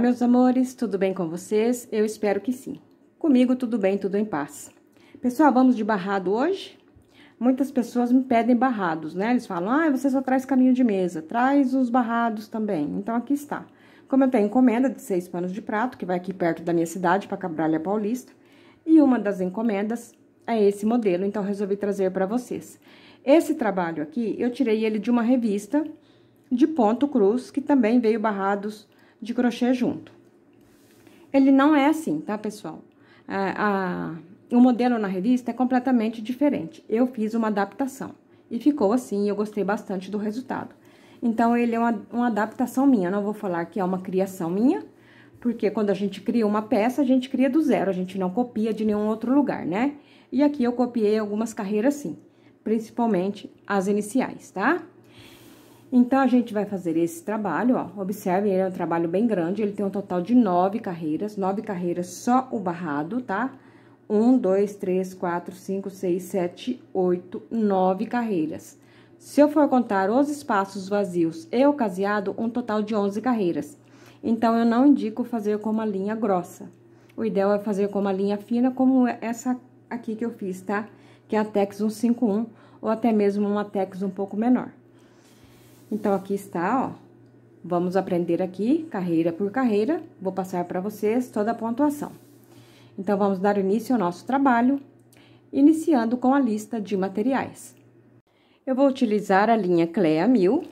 Olá, meus amores, tudo bem com vocês? Eu espero que sim. Comigo tudo bem, tudo em paz. Pessoal, vamos de barrado hoje? Muitas pessoas me pedem barrados, né? Eles falam, ah, você só traz caminho de mesa, traz os barrados também. Então, aqui está. Como eu tenho encomenda de seis panos de prato, que vai aqui perto da minha cidade, para Cabralha Paulista, e uma das encomendas é esse modelo, então resolvi trazer para vocês. Esse trabalho aqui, eu tirei ele de uma revista de ponto cruz, que também veio barrados de crochê junto. Ele não é assim, tá, pessoal? A, é, a, o modelo na revista é completamente diferente. Eu fiz uma adaptação e ficou assim, eu gostei bastante do resultado. Então, ele é uma, uma adaptação minha, eu não vou falar que é uma criação minha, porque quando a gente cria uma peça, a gente cria do zero, a gente não copia de nenhum outro lugar, né? E aqui eu copiei algumas carreiras sim, principalmente as iniciais, tá? Então, a gente vai fazer esse trabalho, ó. Observem, ele é um trabalho bem grande, ele tem um total de nove carreiras. Nove carreiras só o barrado, tá? Um, dois, três, quatro, cinco, seis, sete, oito, nove carreiras. Se eu for contar os espaços vazios e o caseado, um total de onze carreiras. Então, eu não indico fazer com uma linha grossa. O ideal é fazer com uma linha fina, como é essa aqui que eu fiz, tá? Que é a Tex 151, ou até mesmo uma Tex um pouco menor. Então, aqui está, ó. Vamos aprender aqui, carreira por carreira. Vou passar para vocês toda a pontuação. Então, vamos dar início ao nosso trabalho, iniciando com a lista de materiais. Eu vou utilizar a linha Clea 1000,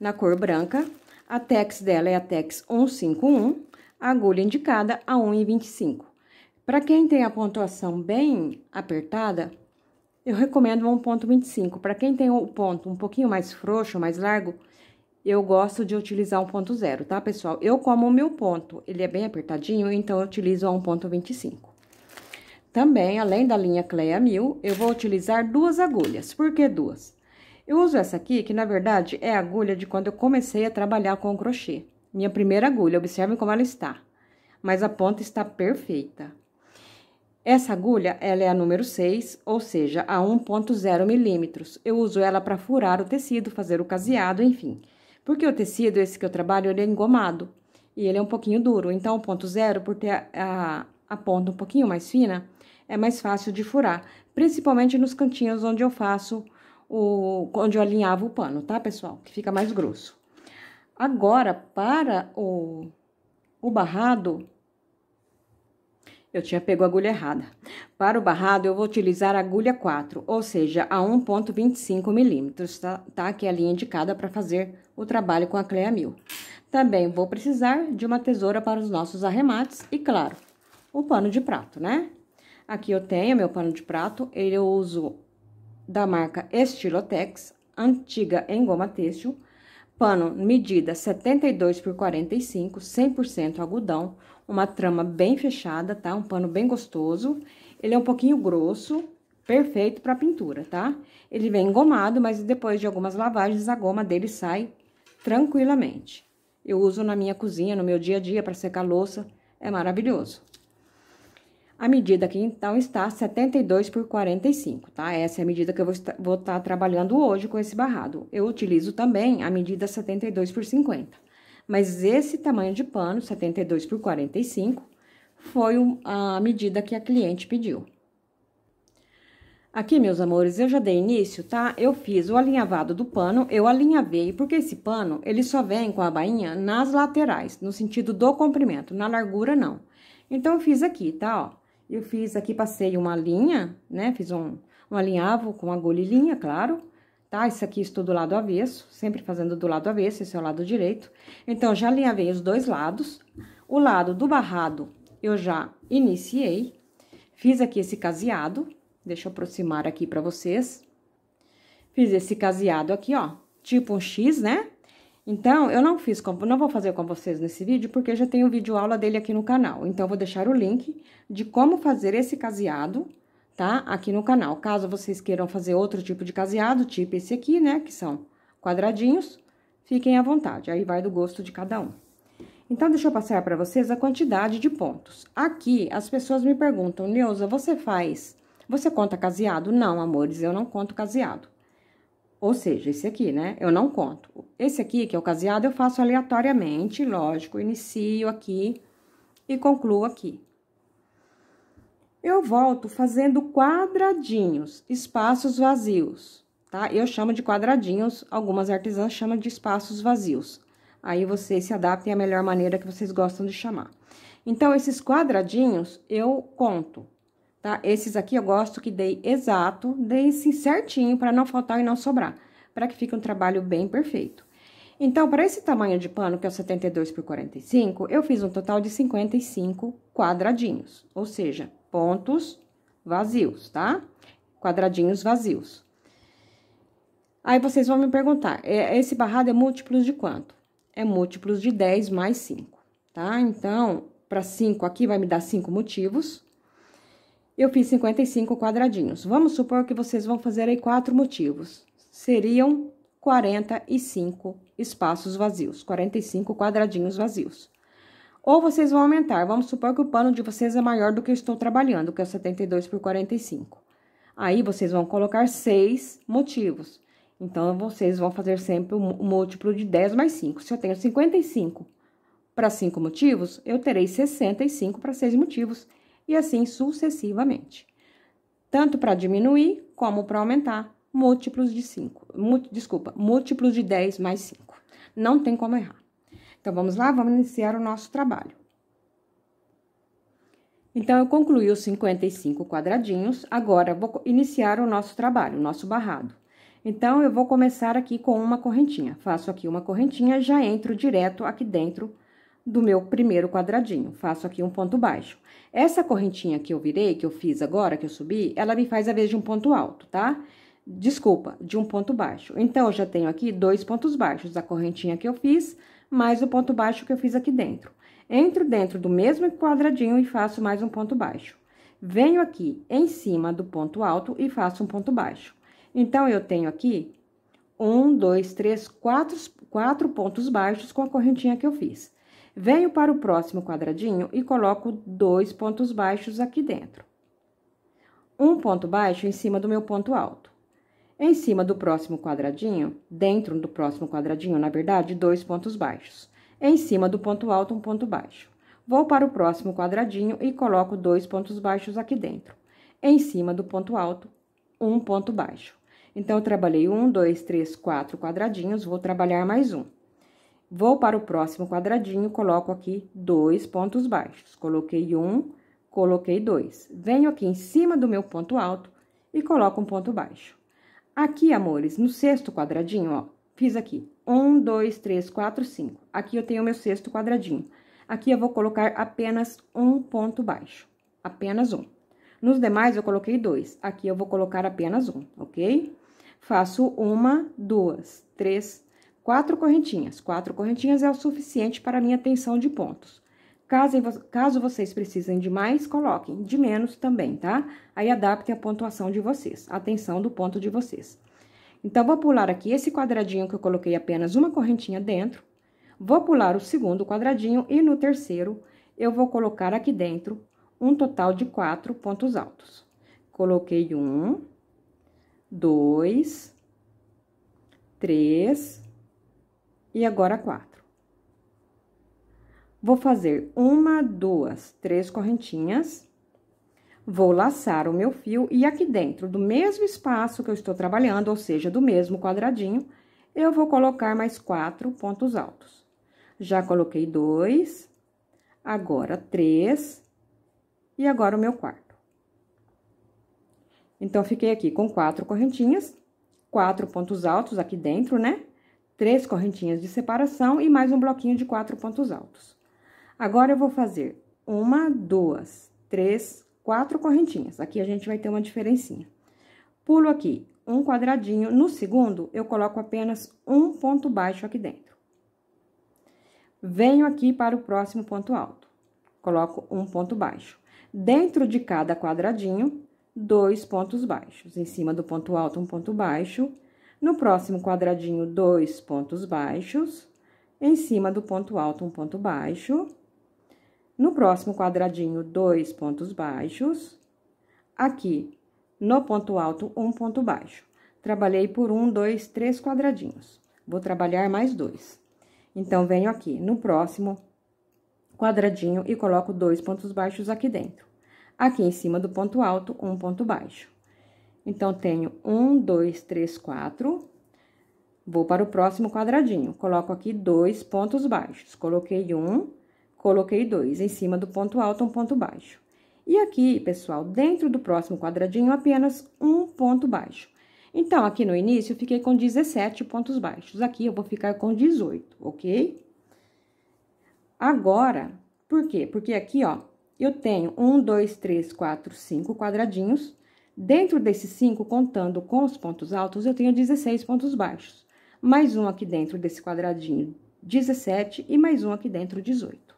na cor branca. A tex dela é a tex 151, a agulha indicada a 1,25. Para quem tem a pontuação bem apertada, eu recomendo 1.25. Para quem tem o ponto um pouquinho mais frouxo, mais largo, eu gosto de utilizar 1.0, tá, pessoal? Eu como o meu ponto, ele é bem apertadinho, então eu utilizo 1.25. Também, além da linha Cleia 1000, eu vou utilizar duas agulhas. Por que duas? Eu uso essa aqui, que na verdade é a agulha de quando eu comecei a trabalhar com o crochê. Minha primeira agulha, observem como ela está. Mas a ponta está perfeita. Essa agulha, ela é a número 6, ou seja, a 1.0 milímetros. Eu uso ela para furar o tecido, fazer o caseado, enfim. Porque o tecido, esse que eu trabalho, ele é engomado e ele é um pouquinho duro. Então, o ponto zero, por ter a, a, a ponta um pouquinho mais fina, é mais fácil de furar. Principalmente nos cantinhos onde eu faço o... onde eu alinhava o pano, tá, pessoal? Que fica mais grosso. Agora, para o, o barrado, eu tinha pego a agulha errada. Para o barrado, eu vou utilizar a agulha 4, ou seja, a 1.25 milímetros, tá? tá? Que é a linha indicada para fazer o trabalho com a Cleia Mil. Também vou precisar de uma tesoura para os nossos arremates e, claro, o um pano de prato, né? Aqui eu tenho meu pano de prato, ele eu uso da marca Estilotex, antiga em goma têxtil, pano medida 72 por 45, 100% algodão, uma trama bem fechada, tá? Um pano bem gostoso. Ele é um pouquinho grosso, perfeito para pintura, tá? Ele vem engomado, mas depois de algumas lavagens a goma dele sai tranquilamente. Eu uso na minha cozinha, no meu dia a dia para secar louça, é maravilhoso. A medida aqui então está 72 por 45, tá? Essa é a medida que eu vou estar, vou estar tá trabalhando hoje com esse barrado. Eu utilizo também a medida 72 por 50. Mas esse tamanho de pano, 72 por 45, foi a medida que a cliente pediu. Aqui, meus amores, eu já dei início, tá? Eu fiz o alinhavado do pano, eu alinhavei, porque esse pano, ele só vem com a bainha nas laterais, no sentido do comprimento, na largura não. Então, eu fiz aqui, tá? Ó, eu fiz aqui, passei uma linha, né? Fiz um, um alinhavo com agulha e linha, claro tá? Isso aqui estou do lado avesso, sempre fazendo do lado avesso, esse é o lado direito. Então, já alinhavei os dois lados. O lado do barrado eu já iniciei, fiz aqui esse caseado, deixa eu aproximar aqui para vocês. Fiz esse caseado aqui, ó, tipo um X, né? Então, eu não fiz, não vou fazer com vocês nesse vídeo, porque já tem o vídeo aula dele aqui no canal. Então, eu vou deixar o link de como fazer esse caseado, tá? Aqui no canal. Caso vocês queiram fazer outro tipo de caseado, tipo esse aqui, né? Que são quadradinhos, fiquem à vontade. Aí vai do gosto de cada um. Então, deixa eu passar para vocês a quantidade de pontos. Aqui, as pessoas me perguntam, Neuza, você faz... Você conta caseado? Não, amores, eu não conto caseado. Ou seja, esse aqui, né? Eu não conto. Esse aqui, que é o caseado, eu faço aleatoriamente, lógico. Inicio aqui e concluo aqui eu volto fazendo quadradinhos, espaços vazios, tá? Eu chamo de quadradinhos, algumas artesãs chamam de espaços vazios. Aí vocês se adaptem à melhor maneira que vocês gostam de chamar. Então, esses quadradinhos eu conto, tá? Esses aqui eu gosto que dei exato, dei assim certinho para não faltar e não sobrar, para que fique um trabalho bem perfeito. Então, para esse tamanho de pano, que é o 72 por 45, eu fiz um total de 55 quadradinhos, ou seja, pontos vazios, tá? Quadradinhos vazios. Aí vocês vão me perguntar, é, esse barrado é múltiplos de quanto? É múltiplos de 10 mais 5, tá? Então, para 5 aqui vai me dar 5 motivos. Eu fiz 55 quadradinhos. Vamos supor que vocês vão fazer aí quatro motivos. Seriam 45 espaços vazios, 45 quadradinhos vazios. Ou vocês vão aumentar, vamos supor que o pano de vocês é maior do que eu estou trabalhando, que é 72 por 45. Aí, vocês vão colocar seis motivos. Então, vocês vão fazer sempre o um múltiplo de 10 mais 5. Se eu tenho 55 para 5 motivos, eu terei 65 para 6 motivos, e assim sucessivamente. Tanto para diminuir, como para aumentar, múltiplos de 5. Desculpa, múltiplos de 10 mais 5. Não tem como errar. Então, vamos lá, vamos iniciar o nosso trabalho. Então, eu concluí os 55 quadradinhos, agora vou iniciar o nosso trabalho, o nosso barrado. Então, eu vou começar aqui com uma correntinha. Faço aqui uma correntinha, já entro direto aqui dentro do meu primeiro quadradinho. Faço aqui um ponto baixo. Essa correntinha que eu virei, que eu fiz agora, que eu subi, ela me faz a vez de um ponto alto, tá? Desculpa, de um ponto baixo. Então, eu já tenho aqui dois pontos baixos. A correntinha que eu fiz, mais o ponto baixo que eu fiz aqui dentro. Entro dentro do mesmo quadradinho e faço mais um ponto baixo. Venho aqui em cima do ponto alto e faço um ponto baixo. Então, eu tenho aqui um, dois, três, quatro, quatro pontos baixos com a correntinha que eu fiz. Venho para o próximo quadradinho e coloco dois pontos baixos aqui dentro. Um ponto baixo em cima do meu ponto alto. Em cima do próximo quadradinho, dentro do próximo quadradinho, na verdade, dois pontos baixos. Em cima do ponto alto, um ponto baixo. Vou para o próximo quadradinho e coloco dois pontos baixos aqui dentro. Em cima do ponto alto, um ponto baixo. Então, eu trabalhei um, dois, três, quatro quadradinhos, vou trabalhar mais um. Vou para o próximo quadradinho, coloco aqui dois pontos baixos. Coloquei um, coloquei dois. Venho aqui em cima do meu ponto alto e coloco um ponto baixo. Aqui, amores, no sexto quadradinho, ó, fiz aqui. Um, dois, três, quatro, cinco. Aqui eu tenho o meu sexto quadradinho. Aqui eu vou colocar apenas um ponto baixo, apenas um. Nos demais eu coloquei dois, aqui eu vou colocar apenas um, ok? Faço uma, duas, três, quatro correntinhas. Quatro correntinhas é o suficiente para a minha tensão de pontos. Caso, caso vocês precisem de mais, coloquem de menos também, tá? Aí adaptem a pontuação de vocês, a atenção do ponto de vocês. Então, vou pular aqui esse quadradinho que eu coloquei apenas uma correntinha dentro. Vou pular o segundo quadradinho e no terceiro eu vou colocar aqui dentro um total de quatro pontos altos. Coloquei um, dois, três e agora quatro. Vou fazer uma, duas, três correntinhas. Vou laçar o meu fio e aqui dentro do mesmo espaço que eu estou trabalhando, ou seja, do mesmo quadradinho, eu vou colocar mais quatro pontos altos. Já coloquei dois, agora três e agora o meu quarto. Então, fiquei aqui com quatro correntinhas, quatro pontos altos aqui dentro, né? Três correntinhas de separação e mais um bloquinho de quatro pontos altos. Agora, eu vou fazer uma, duas, três, quatro correntinhas. Aqui a gente vai ter uma diferencinha. Pulo aqui um quadradinho, no segundo eu coloco apenas um ponto baixo aqui dentro. Venho aqui para o próximo ponto alto, coloco um ponto baixo. Dentro de cada quadradinho, dois pontos baixos. Em cima do ponto alto, um ponto baixo. No próximo quadradinho, dois pontos baixos. Em cima do ponto alto, um ponto baixo no próximo quadradinho, dois pontos baixos. Aqui, no ponto alto, um ponto baixo. Trabalhei por um, dois, três quadradinhos. Vou trabalhar mais dois. Então, venho aqui no próximo quadradinho e coloco dois pontos baixos aqui dentro. Aqui em cima do ponto alto, um ponto baixo. Então, tenho um, dois, três, quatro. Vou para o próximo quadradinho. Coloco aqui dois pontos baixos. Coloquei um coloquei dois em cima do ponto alto, um ponto baixo. E aqui, pessoal, dentro do próximo quadradinho, apenas um ponto baixo. Então, aqui no início, eu fiquei com 17 pontos baixos. Aqui, eu vou ficar com 18, ok? Agora, por quê? Porque aqui, ó, eu tenho um, dois, três, quatro, cinco quadradinhos. Dentro desses cinco, contando com os pontos altos, eu tenho 16 pontos baixos. Mais um aqui dentro desse quadradinho, 17, e mais um aqui dentro, 18.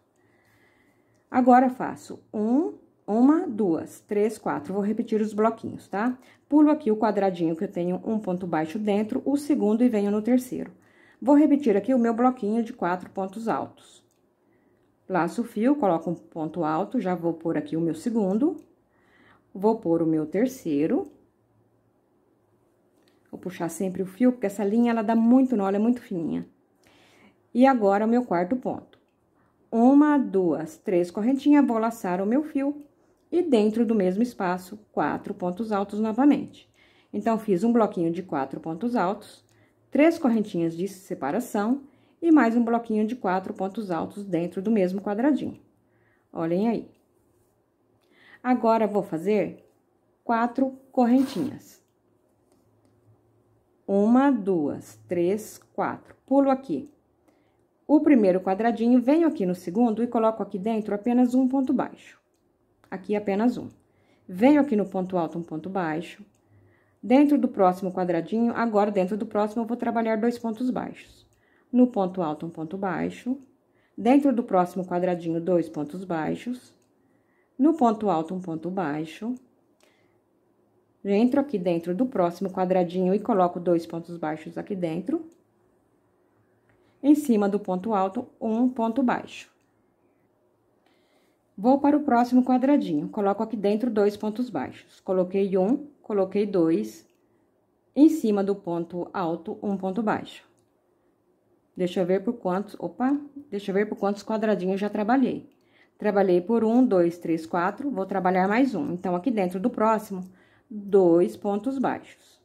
Agora faço um, uma, duas, três, quatro. Vou repetir os bloquinhos, tá? Pulo aqui o quadradinho que eu tenho um ponto baixo dentro, o segundo e venho no terceiro. Vou repetir aqui o meu bloquinho de quatro pontos altos. Laço o fio, coloco um ponto alto, já vou pôr aqui o meu segundo. Vou pôr o meu terceiro. Vou puxar sempre o fio, porque essa linha, ela dá muito nó, ela é muito fininha. E agora, o meu quarto ponto uma, duas, três correntinhas, vou laçar o meu fio e dentro do mesmo espaço, quatro pontos altos novamente. Então, fiz um bloquinho de quatro pontos altos, três correntinhas de separação e mais um bloquinho de quatro pontos altos dentro do mesmo quadradinho. Olhem aí. Agora, vou fazer quatro correntinhas. Uma, duas, três, quatro. Pulo aqui o primeiro quadradinho, venho aqui no segundo e coloco aqui dentro apenas um ponto baixo. Aqui apenas um. Venho aqui no ponto alto um ponto baixo. Dentro do próximo quadradinho, agora dentro do próximo eu vou trabalhar dois pontos baixos. No ponto alto um ponto baixo. Dentro do próximo quadradinho, dois pontos baixos. No ponto alto um ponto baixo. Entro aqui dentro do próximo quadradinho e coloco dois pontos baixos aqui dentro em cima do ponto alto, um ponto baixo. Vou para o próximo quadradinho, coloco aqui dentro dois pontos baixos. Coloquei um, coloquei dois, em cima do ponto alto, um ponto baixo. Deixa eu ver por quantos, opa, deixa eu ver por quantos quadradinhos já trabalhei. Trabalhei por um, dois, três, quatro, vou trabalhar mais um. Então, aqui dentro do próximo, dois pontos baixos.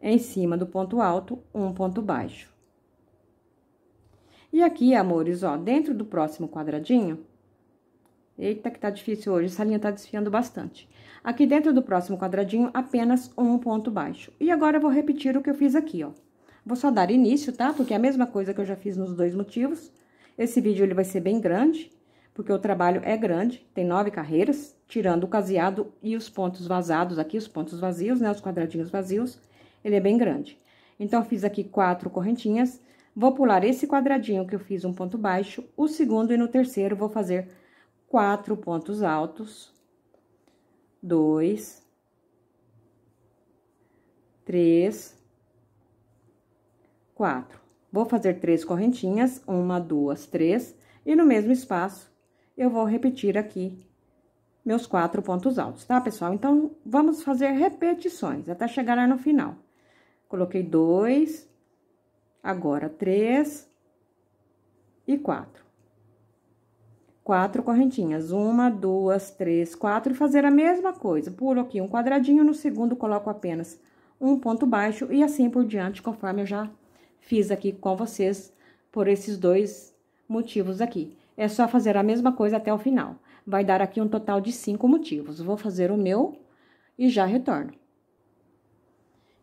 Em cima do ponto alto, um ponto baixo. E aqui, amores, ó, dentro do próximo quadradinho... Eita, que tá difícil hoje, essa linha tá desfiando bastante. Aqui dentro do próximo quadradinho, apenas um ponto baixo. E agora, eu vou repetir o que eu fiz aqui, ó. Vou só dar início, tá? Porque é a mesma coisa que eu já fiz nos dois motivos. Esse vídeo, ele vai ser bem grande, porque o trabalho é grande, tem nove carreiras, tirando o caseado e os pontos vazados aqui, os pontos vazios, né? Os quadradinhos vazios, ele é bem grande. Então, eu fiz aqui quatro correntinhas Vou pular esse quadradinho que eu fiz um ponto baixo, o segundo e no terceiro vou fazer quatro pontos altos. Dois. Três. Quatro. Vou fazer três correntinhas, uma, duas, três, e no mesmo espaço eu vou repetir aqui meus quatro pontos altos, tá, pessoal? Então, vamos fazer repetições até chegar no final. Coloquei dois, Agora, três e quatro. Quatro correntinhas. Uma, duas, três, quatro. E fazer a mesma coisa. Pulo aqui um quadradinho, no segundo coloco apenas um ponto baixo e assim por diante, conforme eu já fiz aqui com vocês por esses dois motivos aqui. É só fazer a mesma coisa até o final. Vai dar aqui um total de cinco motivos. Vou fazer o meu e já retorno.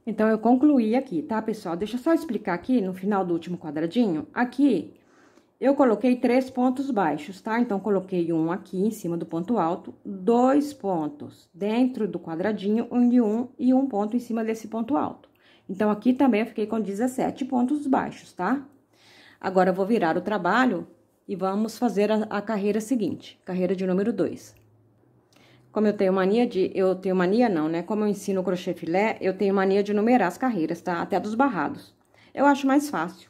Então, eu concluí aqui, tá, pessoal? Deixa eu só explicar aqui, no final do último quadradinho, aqui, eu coloquei três pontos baixos, tá? Então, coloquei um aqui em cima do ponto alto, dois pontos dentro do quadradinho, um de um, e um ponto em cima desse ponto alto. Então, aqui também eu fiquei com 17 pontos baixos, tá? Agora, eu vou virar o trabalho e vamos fazer a, a carreira seguinte, carreira de número 2. Como eu tenho mania de. Eu tenho mania não, né? Como eu ensino crochê filé, eu tenho mania de numerar as carreiras, tá? Até dos barrados. Eu acho mais fácil.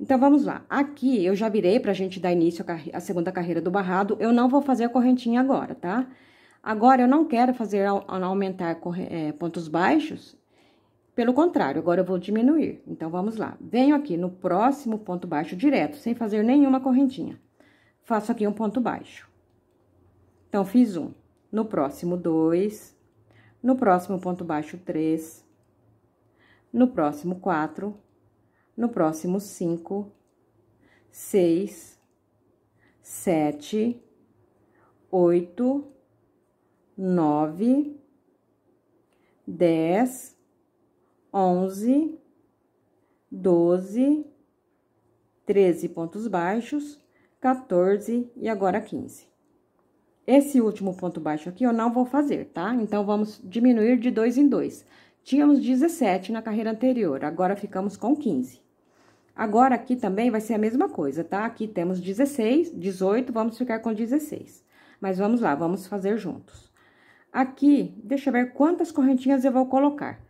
Então, vamos lá. Aqui, eu já virei pra gente dar início à segunda carreira do barrado. Eu não vou fazer a correntinha agora, tá? Agora, eu não quero fazer aumentar é, pontos baixos. Pelo contrário, agora eu vou diminuir. Então, vamos lá. Venho aqui no próximo ponto baixo direto, sem fazer nenhuma correntinha. Faço aqui um ponto baixo. Então, fiz um no próximo dois, no próximo ponto baixo três, no próximo quatro, no próximo cinco, seis, sete, oito, nove, dez, onze, doze, treze pontos baixos, 14 e agora 15. Esse último ponto baixo aqui eu não vou fazer, tá? Então, vamos diminuir de dois em dois. Tínhamos 17 na carreira anterior, agora ficamos com 15. Agora, aqui também vai ser a mesma coisa, tá? Aqui temos 16, 18, vamos ficar com 16. Mas vamos lá, vamos fazer juntos. Aqui, deixa eu ver quantas correntinhas eu vou colocar.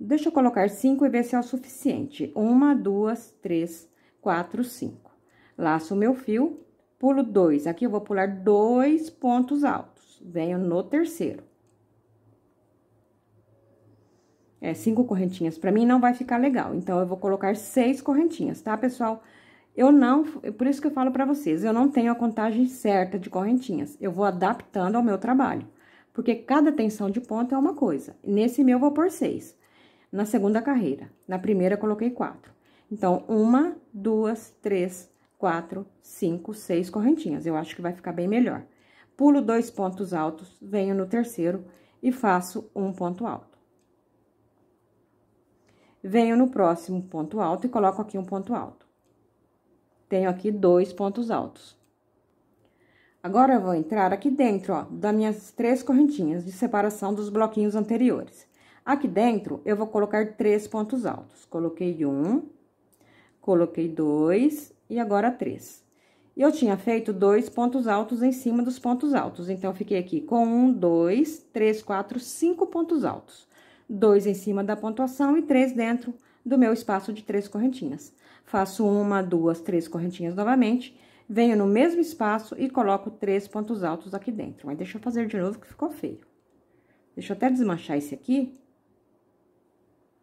Deixa eu colocar 5 e ver se é o suficiente. Uma, duas, três, quatro, cinco. Laço o meu fio, Pulo dois, aqui eu vou pular dois pontos altos. Venho no terceiro. É, cinco correntinhas pra mim não vai ficar legal. Então, eu vou colocar seis correntinhas, tá, pessoal? Eu não, por isso que eu falo pra vocês, eu não tenho a contagem certa de correntinhas. Eu vou adaptando ao meu trabalho. Porque cada tensão de ponto é uma coisa. Nesse meu, eu vou por seis. Na segunda carreira. Na primeira, eu coloquei quatro. Então, uma, duas, três, quatro, cinco, seis correntinhas. Eu acho que vai ficar bem melhor. Pulo dois pontos altos, venho no terceiro e faço um ponto alto. Venho no próximo ponto alto e coloco aqui um ponto alto. Tenho aqui dois pontos altos. Agora, eu vou entrar aqui dentro, ó, das minhas três correntinhas de separação dos bloquinhos anteriores. Aqui dentro, eu vou colocar três pontos altos. Coloquei um, coloquei dois e agora três. eu tinha feito dois pontos altos em cima dos pontos altos, então, eu fiquei aqui com um, dois, três, quatro, cinco pontos altos. Dois em cima da pontuação e três dentro do meu espaço de três correntinhas. Faço uma, duas, três correntinhas novamente, venho no mesmo espaço e coloco três pontos altos aqui dentro. Mas deixa eu fazer de novo que ficou feio. Deixa eu até desmanchar esse aqui.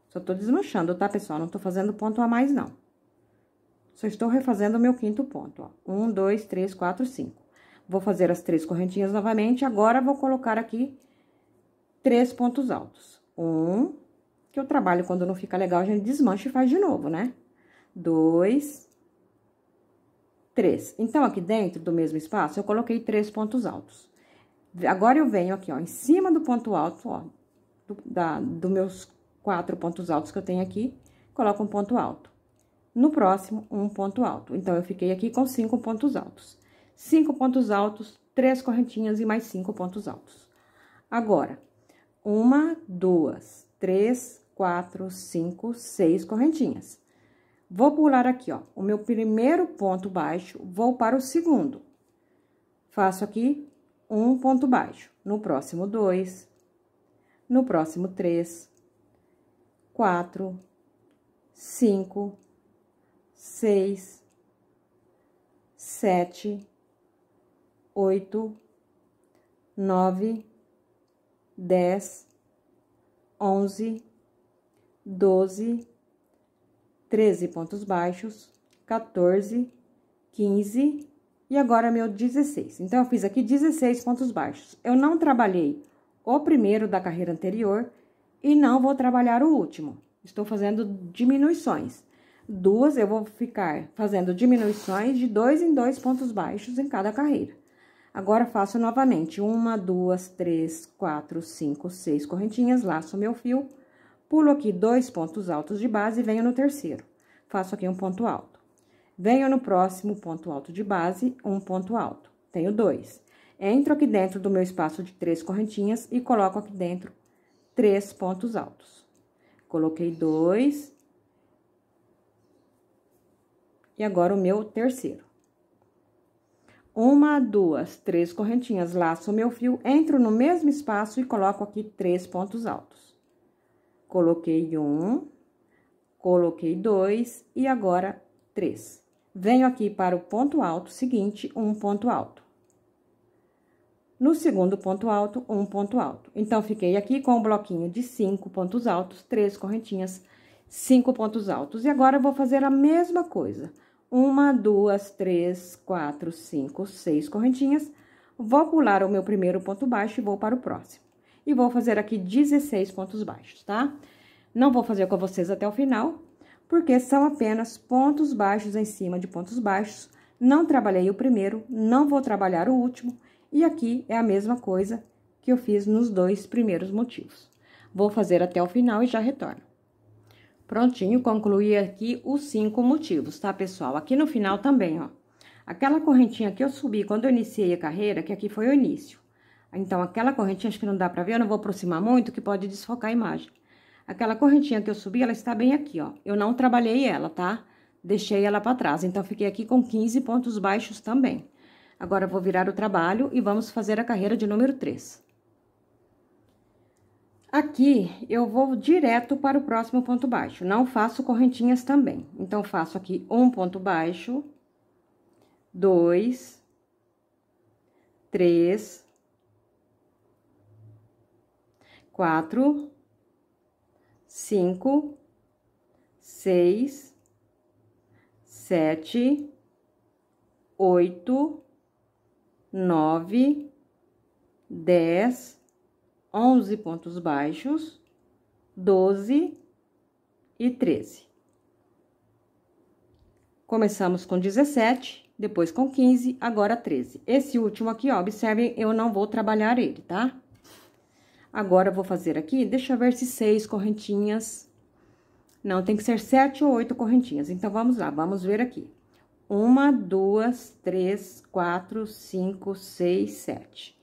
Só tô desmanchando, tá, pessoal? Não tô fazendo ponto a mais, não. Só estou refazendo o meu quinto ponto, ó. Um, dois, três, quatro, cinco. Vou fazer as três correntinhas novamente, agora vou colocar aqui três pontos altos. Um, que eu trabalho quando não fica legal, a gente desmancha e faz de novo, né? Dois, três. Então, aqui dentro do mesmo espaço, eu coloquei três pontos altos. Agora, eu venho aqui, ó, em cima do ponto alto, ó, do meus quatro pontos altos que eu tenho aqui, coloco um ponto alto no próximo um ponto alto. Então, eu fiquei aqui com cinco pontos altos. Cinco pontos altos, três correntinhas e mais cinco pontos altos. Agora, uma, duas, três, quatro, cinco, seis correntinhas. Vou pular aqui, ó, o meu primeiro ponto baixo, vou para o segundo. Faço aqui um ponto baixo, no próximo dois, no próximo três, quatro, cinco, seis, sete, oito, nove, dez, onze, doze, treze pontos baixos, 14, 15 e agora meu 16. Então, eu fiz aqui 16 pontos baixos. Eu não trabalhei o primeiro da carreira anterior e não vou trabalhar o último. Estou fazendo diminuições duas, eu vou ficar fazendo diminuições de dois em dois pontos baixos em cada carreira. Agora, faço novamente uma, duas, três, quatro, cinco, seis correntinhas, laço meu fio, pulo aqui dois pontos altos de base e venho no terceiro. Faço aqui um ponto alto. Venho no próximo ponto alto de base, um ponto alto. Tenho dois. Entro aqui dentro do meu espaço de três correntinhas e coloco aqui dentro três pontos altos. Coloquei dois, e agora o meu terceiro. Uma, duas, três correntinhas, laço o meu fio, entro no mesmo espaço e coloco aqui três pontos altos. Coloquei um, coloquei dois e agora três. Venho aqui para o ponto alto seguinte, um ponto alto. No segundo ponto alto, um ponto alto. Então, fiquei aqui com o um bloquinho de cinco pontos altos, três correntinhas, cinco pontos altos. E agora, eu vou fazer a mesma coisa uma, duas, três, quatro, cinco, seis correntinhas. Vou pular o meu primeiro ponto baixo e vou para o próximo. E vou fazer aqui 16 pontos baixos, tá? Não vou fazer com vocês até o final, porque são apenas pontos baixos em cima de pontos baixos. Não trabalhei o primeiro, não vou trabalhar o último. E aqui é a mesma coisa que eu fiz nos dois primeiros motivos. Vou fazer até o final e já retorno. Prontinho, concluí aqui os cinco motivos, tá, pessoal? Aqui no final também, ó. Aquela correntinha que eu subi quando eu iniciei a carreira, que aqui foi o início. Então, aquela correntinha, acho que não dá pra ver, eu não vou aproximar muito, que pode desfocar a imagem. Aquela correntinha que eu subi, ela está bem aqui, ó. Eu não trabalhei ela, tá? Deixei ela pra trás, então fiquei aqui com 15 pontos baixos também. Agora, vou virar o trabalho e vamos fazer a carreira de número 3. Aqui, eu vou direto para o próximo ponto baixo, não faço correntinhas também. Então, faço aqui um ponto baixo, dois, três, quatro, cinco, seis, sete, oito, nove, dez, 11 pontos baixos, 12 e 13. Começamos com 17, depois com 15, agora 13. Esse último aqui, ó, observem, eu não vou trabalhar ele, tá? Agora, eu vou fazer aqui, deixa eu ver se seis correntinhas... Não, tem que ser sete ou oito correntinhas. Então, vamos lá, vamos ver aqui. Uma, duas, três, quatro, cinco, seis, sete.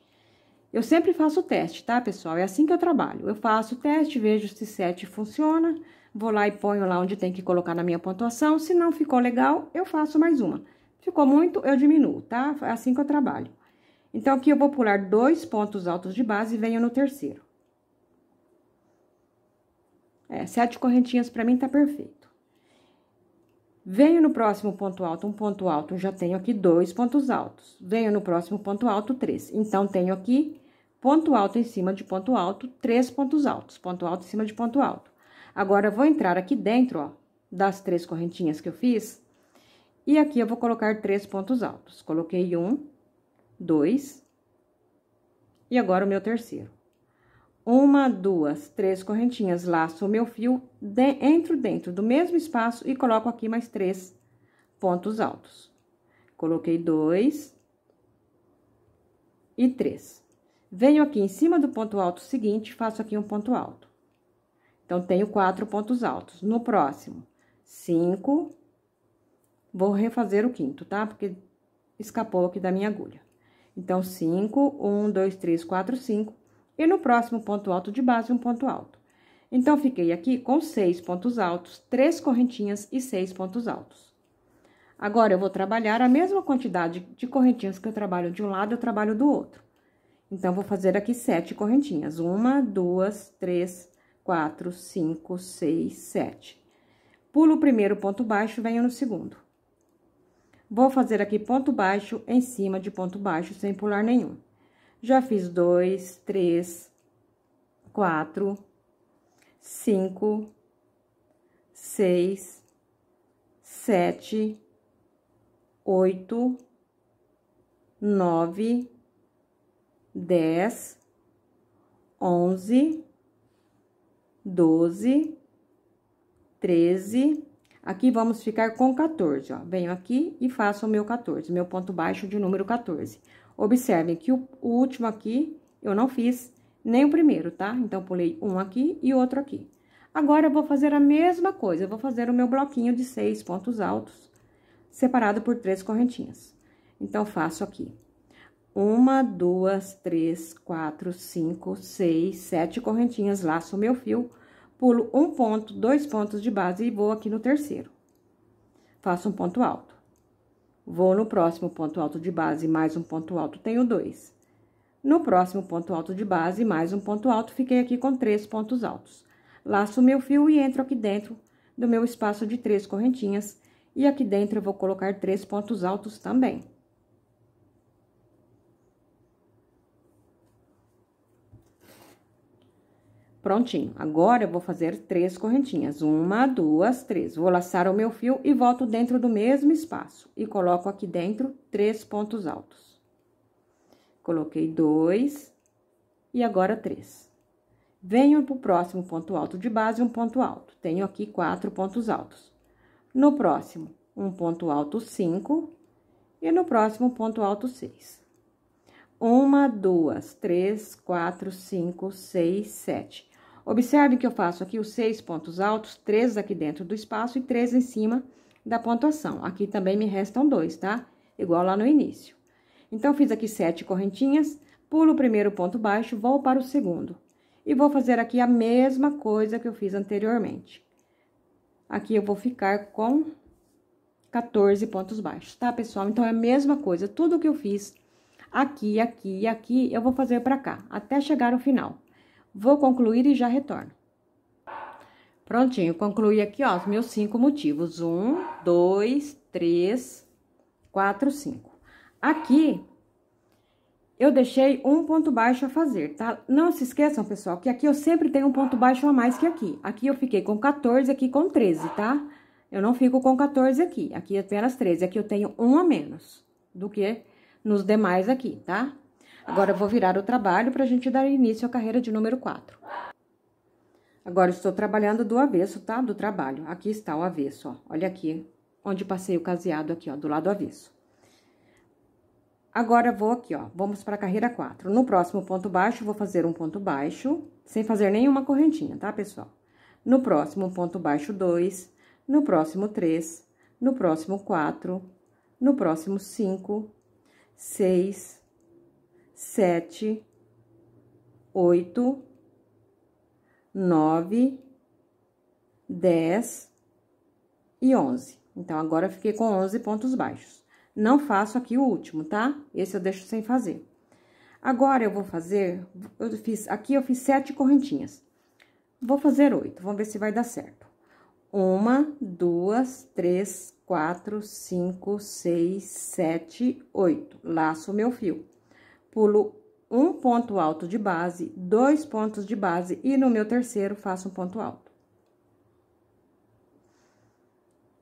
Eu sempre faço o teste, tá, pessoal? É assim que eu trabalho. Eu faço o teste, vejo se 7 funciona, vou lá e ponho lá onde tem que colocar na minha pontuação. Se não ficou legal, eu faço mais uma. Ficou muito, eu diminuo, tá? É assim que eu trabalho. Então, aqui eu vou pular dois pontos altos de base e venho no terceiro. É, sete correntinhas pra mim tá perfeito. Venho no próximo ponto alto, um ponto alto, já tenho aqui dois pontos altos. Venho no próximo ponto alto, três. Então, tenho aqui ponto alto em cima de ponto alto, três pontos altos, ponto alto em cima de ponto alto. Agora, eu vou entrar aqui dentro, ó, das três correntinhas que eu fiz, e aqui eu vou colocar três pontos altos. Coloquei um, dois, e agora o meu terceiro. Uma, duas, três correntinhas, laço o meu fio, de, entro dentro do mesmo espaço e coloco aqui mais três pontos altos. Coloquei dois e três. Venho aqui em cima do ponto alto seguinte, faço aqui um ponto alto. Então, tenho quatro pontos altos. No próximo, cinco, vou refazer o quinto, tá? Porque escapou aqui da minha agulha. Então, cinco, um, dois, três, quatro, cinco. E no próximo ponto alto de base, um ponto alto. Então, fiquei aqui com seis pontos altos, três correntinhas e seis pontos altos. Agora, eu vou trabalhar a mesma quantidade de correntinhas que eu trabalho de um lado, eu trabalho do outro. Então, vou fazer aqui sete correntinhas. Uma, duas, três, quatro, cinco, seis, sete. Pulo o primeiro ponto baixo, venho no segundo. Vou fazer aqui ponto baixo em cima de ponto baixo, sem pular nenhum. Já fiz dois, três, quatro, cinco, seis, sete, oito, nove, dez, onze, doze, treze. Aqui vamos ficar com 14, ó. Venho aqui e faço o meu 14, meu ponto baixo de número 14. Observem que o, o último aqui eu não fiz nem o primeiro, tá? Então, pulei um aqui e outro aqui. Agora, eu vou fazer a mesma coisa, eu vou fazer o meu bloquinho de seis pontos altos, separado por três correntinhas. Então, faço aqui uma, duas, três, quatro, cinco, seis, sete correntinhas, laço meu fio, pulo um ponto, dois pontos de base e vou aqui no terceiro. Faço um ponto alto. Vou no próximo ponto alto de base, mais um ponto alto, tenho dois. No próximo ponto alto de base, mais um ponto alto, fiquei aqui com três pontos altos. Laço meu fio e entro aqui dentro do meu espaço de três correntinhas. E aqui dentro eu vou colocar três pontos altos também. Prontinho. Agora eu vou fazer três correntinhas. Uma, duas, três. Vou laçar o meu fio e volto dentro do mesmo espaço. E coloco aqui dentro três pontos altos. Coloquei dois e agora três. Venho pro próximo ponto alto de base, um ponto alto. Tenho aqui quatro pontos altos. No próximo, um ponto alto cinco. E no próximo, ponto alto seis. Uma, duas, três, quatro, cinco, seis, sete Observe que eu faço aqui os seis pontos altos, três aqui dentro do espaço e três em cima da pontuação. Aqui também me restam dois, tá? Igual lá no início. Então, fiz aqui sete correntinhas, pulo o primeiro ponto baixo, vou para o segundo. E vou fazer aqui a mesma coisa que eu fiz anteriormente. Aqui eu vou ficar com 14 pontos baixos, tá, pessoal? Então, é a mesma coisa, tudo que eu fiz aqui, aqui e aqui, eu vou fazer para cá, até chegar ao final. Vou concluir e já retorno. Prontinho, concluí aqui, ó, os meus cinco motivos. Um, dois, três, quatro, cinco. Aqui, eu deixei um ponto baixo a fazer, tá? Não se esqueçam, pessoal, que aqui eu sempre tenho um ponto baixo a mais que aqui. Aqui eu fiquei com 14, aqui com 13, tá? Eu não fico com 14 aqui, aqui apenas 13. Aqui eu tenho um a menos do que nos demais aqui, tá? Agora vou virar o trabalho para a gente dar início à carreira de número 4. Agora estou trabalhando do avesso, tá? Do trabalho. Aqui está o avesso, ó. Olha aqui, onde passei o caseado aqui, ó, do lado avesso. Agora vou aqui, ó, vamos para a carreira 4. No próximo ponto baixo, vou fazer um ponto baixo, sem fazer nenhuma correntinha, tá, pessoal? No próximo ponto baixo 2, no próximo 3, no próximo 4, no próximo 5, 6, sete, oito, nove, dez e onze. Então, agora fiquei com onze pontos baixos. Não faço aqui o último, tá? Esse eu deixo sem fazer. Agora, eu vou fazer... Eu fiz... Aqui eu fiz sete correntinhas. Vou fazer oito, vamos ver se vai dar certo. Uma, duas, três, quatro, cinco, seis, sete, oito. Laço o meu fio pulo um ponto alto de base, dois pontos de base e no meu terceiro faço um ponto alto.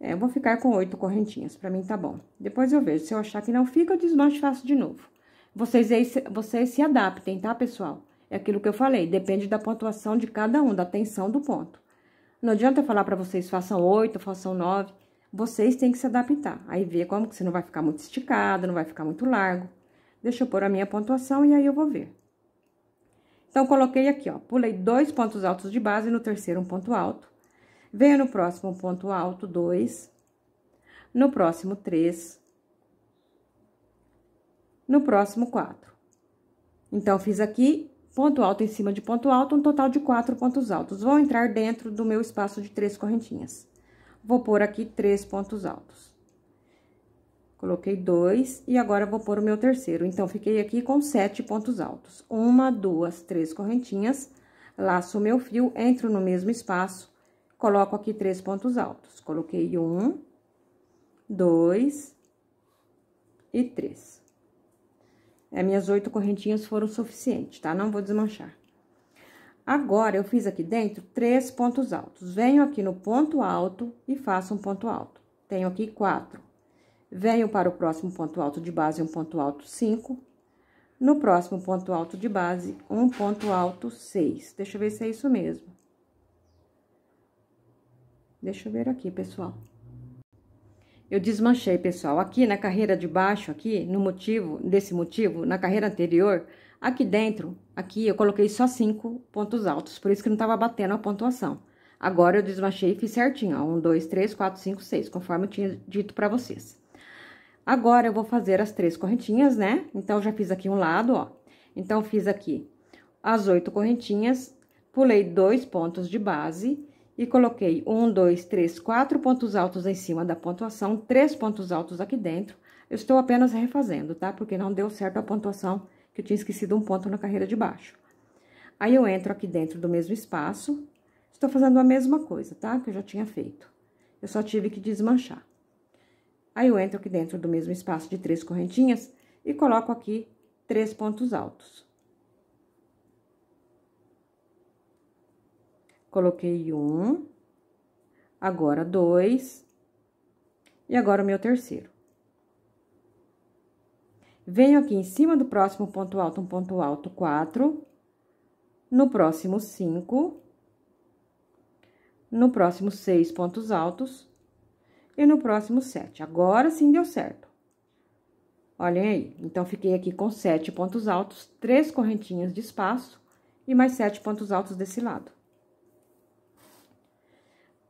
É, eu vou ficar com oito correntinhas, pra mim tá bom. Depois eu vejo, se eu achar que não fica, eu desmancho e faço de novo. Vocês, vocês se adaptem, tá, pessoal? É aquilo que eu falei, depende da pontuação de cada um, da tensão do ponto. Não adianta eu falar pra vocês, façam oito, façam nove. Vocês têm que se adaptar. Aí vê como que você não vai ficar muito esticado, não vai ficar muito largo. Deixa eu pôr a minha pontuação e aí eu vou ver. Então, coloquei aqui, ó, pulei dois pontos altos de base, no terceiro um ponto alto. Venho no próximo um ponto alto, dois. No próximo, três. No próximo, quatro. Então, fiz aqui ponto alto em cima de ponto alto, um total de quatro pontos altos. Vou entrar dentro do meu espaço de três correntinhas. Vou pôr aqui três pontos altos. Coloquei dois e agora vou pôr o meu terceiro. Então, fiquei aqui com sete pontos altos. Uma, duas, três correntinhas, laço o meu fio, entro no mesmo espaço, coloco aqui três pontos altos. Coloquei um, dois e três. As minhas oito correntinhas foram suficientes, tá? Não vou desmanchar. Agora, eu fiz aqui dentro três pontos altos. Venho aqui no ponto alto e faço um ponto alto. Tenho aqui quatro. Venho para o próximo ponto alto de base, um ponto alto 5. No próximo ponto alto de base, um ponto alto 6. Deixa eu ver se é isso mesmo. Deixa eu ver aqui, pessoal. Eu desmanchei, pessoal. Aqui na carreira de baixo, aqui, no motivo, desse motivo, na carreira anterior, aqui dentro, aqui eu coloquei só cinco pontos altos, por isso que não estava batendo a pontuação. Agora eu desmanchei e fiz certinho, ó. Um, dois, três, quatro, cinco, seis, conforme eu tinha dito para vocês. Agora, eu vou fazer as três correntinhas, né? Então, já fiz aqui um lado, ó. Então, fiz aqui as oito correntinhas, pulei dois pontos de base e coloquei um, dois, três, quatro pontos altos em cima da pontuação, três pontos altos aqui dentro. Eu estou apenas refazendo, tá? Porque não deu certo a pontuação, que eu tinha esquecido um ponto na carreira de baixo. Aí, eu entro aqui dentro do mesmo espaço, estou fazendo a mesma coisa, tá? Que eu já tinha feito. Eu só tive que desmanchar. Aí eu entro aqui dentro do mesmo espaço de três correntinhas e coloco aqui três pontos altos. Coloquei um, agora dois, e agora o meu terceiro. Venho aqui em cima do próximo ponto alto, um ponto alto, quatro, no próximo cinco, no próximo seis pontos altos, e no próximo sete. Agora sim deu certo. Olhem aí, então fiquei aqui com sete pontos altos, três correntinhas de espaço e mais sete pontos altos desse lado.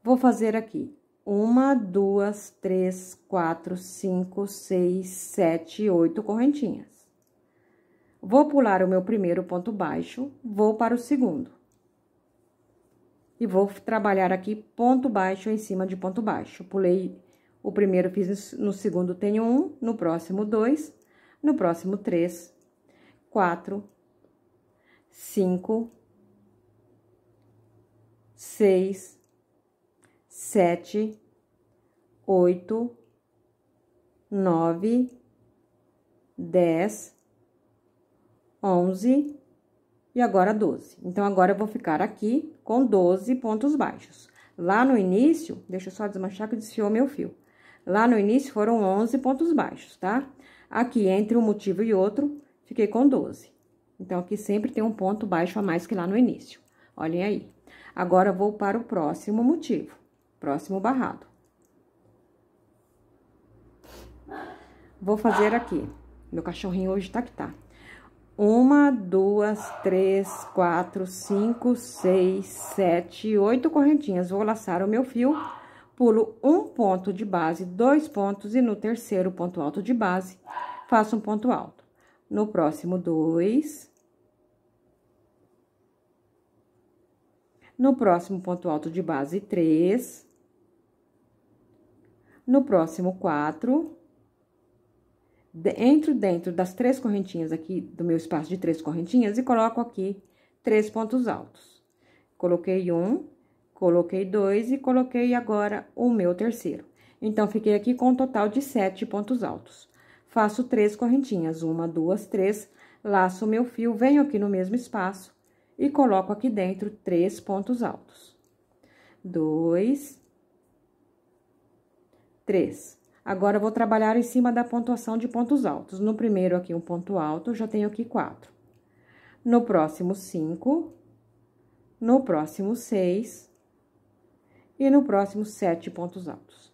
Vou fazer aqui uma, duas, três, quatro, cinco, seis, sete, oito correntinhas. Vou pular o meu primeiro ponto baixo, vou para o segundo e vou trabalhar aqui ponto baixo em cima de ponto baixo. Pulei o primeiro, fiz no segundo tenho um, no próximo dois, no próximo três, quatro, cinco, seis, sete, oito, nove, dez, onze e agora doze. Então, agora eu vou ficar aqui com 12 pontos baixos. Lá no início, deixa eu só desmanchar que desfiou meu fio. Lá no início foram 11 pontos baixos, tá? Aqui, entre um motivo e outro, fiquei com 12. Então, aqui sempre tem um ponto baixo a mais que lá no início. Olhem aí. Agora, vou para o próximo motivo, próximo barrado. Vou fazer aqui. Meu cachorrinho hoje tá que tá. Uma, duas, três, quatro, cinco, seis, sete, oito correntinhas. Vou laçar o meu fio, pulo um ponto de base, dois pontos e no terceiro ponto alto de base, faço um ponto alto. No próximo, dois. No próximo ponto alto de base, três. No próximo, quatro entro dentro das três correntinhas aqui, do meu espaço de três correntinhas, e coloco aqui três pontos altos. Coloquei um, coloquei dois e coloquei agora o meu terceiro. Então, fiquei aqui com um total de sete pontos altos. Faço três correntinhas, uma, duas, três, laço o meu fio, venho aqui no mesmo espaço e coloco aqui dentro três pontos altos. Dois, três. Agora, eu vou trabalhar em cima da pontuação de pontos altos. No primeiro aqui, um ponto alto, já tenho aqui quatro. No próximo, cinco. No próximo, seis. E no próximo, sete pontos altos.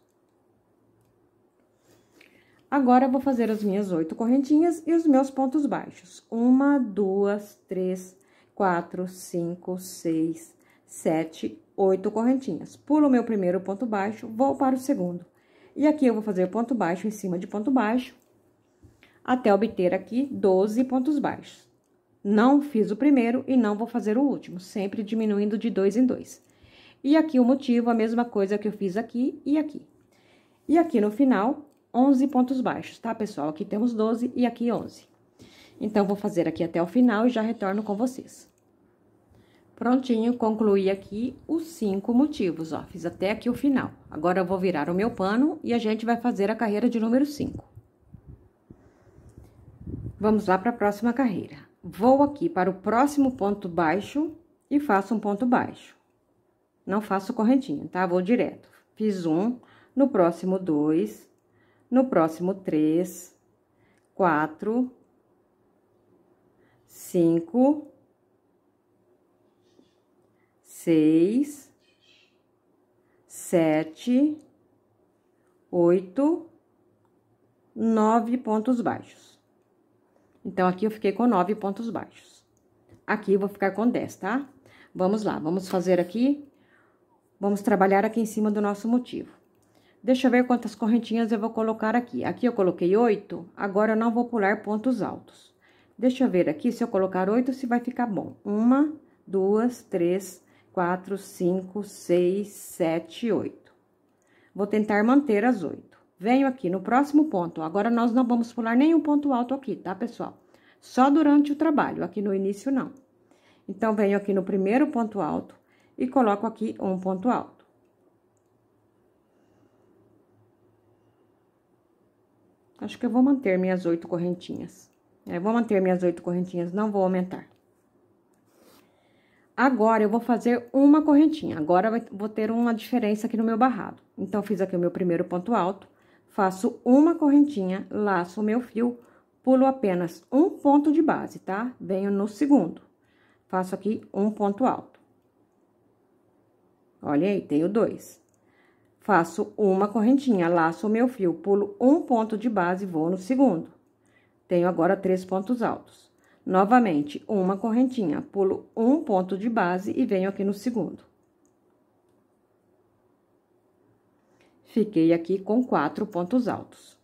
Agora, eu vou fazer as minhas oito correntinhas e os meus pontos baixos. Uma, duas, três, quatro, cinco, seis, sete, oito correntinhas. Pulo o meu primeiro ponto baixo, vou para o segundo. E aqui eu vou fazer ponto baixo em cima de ponto baixo, até obter aqui 12 pontos baixos. Não fiz o primeiro e não vou fazer o último, sempre diminuindo de dois em dois. E aqui o motivo, a mesma coisa que eu fiz aqui e aqui. E aqui no final, 11 pontos baixos, tá, pessoal? Aqui temos 12 e aqui 11. Então, vou fazer aqui até o final e já retorno com vocês. Prontinho, concluí aqui os cinco motivos, ó. Fiz até aqui o final. Agora eu vou virar o meu pano e a gente vai fazer a carreira de número 5. Vamos lá para a próxima carreira. Vou aqui para o próximo ponto baixo e faço um ponto baixo. Não faço correntinha, tá? Vou direto. Fiz um, no próximo dois, no próximo três, quatro, cinco seis, sete, oito, nove pontos baixos. Então, aqui eu fiquei com nove pontos baixos. Aqui eu vou ficar com dez, tá? Vamos lá, vamos fazer aqui, vamos trabalhar aqui em cima do nosso motivo. Deixa eu ver quantas correntinhas eu vou colocar aqui. Aqui eu coloquei oito, agora eu não vou pular pontos altos. Deixa eu ver aqui se eu colocar oito, se vai ficar bom. Uma, duas, três, quatro, cinco, seis, sete, oito. Vou tentar manter as oito. Venho aqui no próximo ponto. Agora, nós não vamos pular nenhum ponto alto aqui, tá, pessoal? Só durante o trabalho, aqui no início não. Então, venho aqui no primeiro ponto alto e coloco aqui um ponto alto. Acho que eu vou manter minhas oito correntinhas. É, vou manter minhas oito correntinhas, não vou aumentar. Agora eu vou fazer uma correntinha. Agora vou ter uma diferença aqui no meu barrado. Então, fiz aqui o meu primeiro ponto alto, faço uma correntinha, laço o meu fio, pulo apenas um ponto de base, tá? Venho no segundo. Faço aqui um ponto alto. Olha aí, tenho dois. Faço uma correntinha, laço o meu fio, pulo um ponto de base, vou no segundo. Tenho agora três pontos altos. Novamente, uma correntinha, pulo um ponto de base e venho aqui no segundo. Fiquei aqui com quatro pontos altos.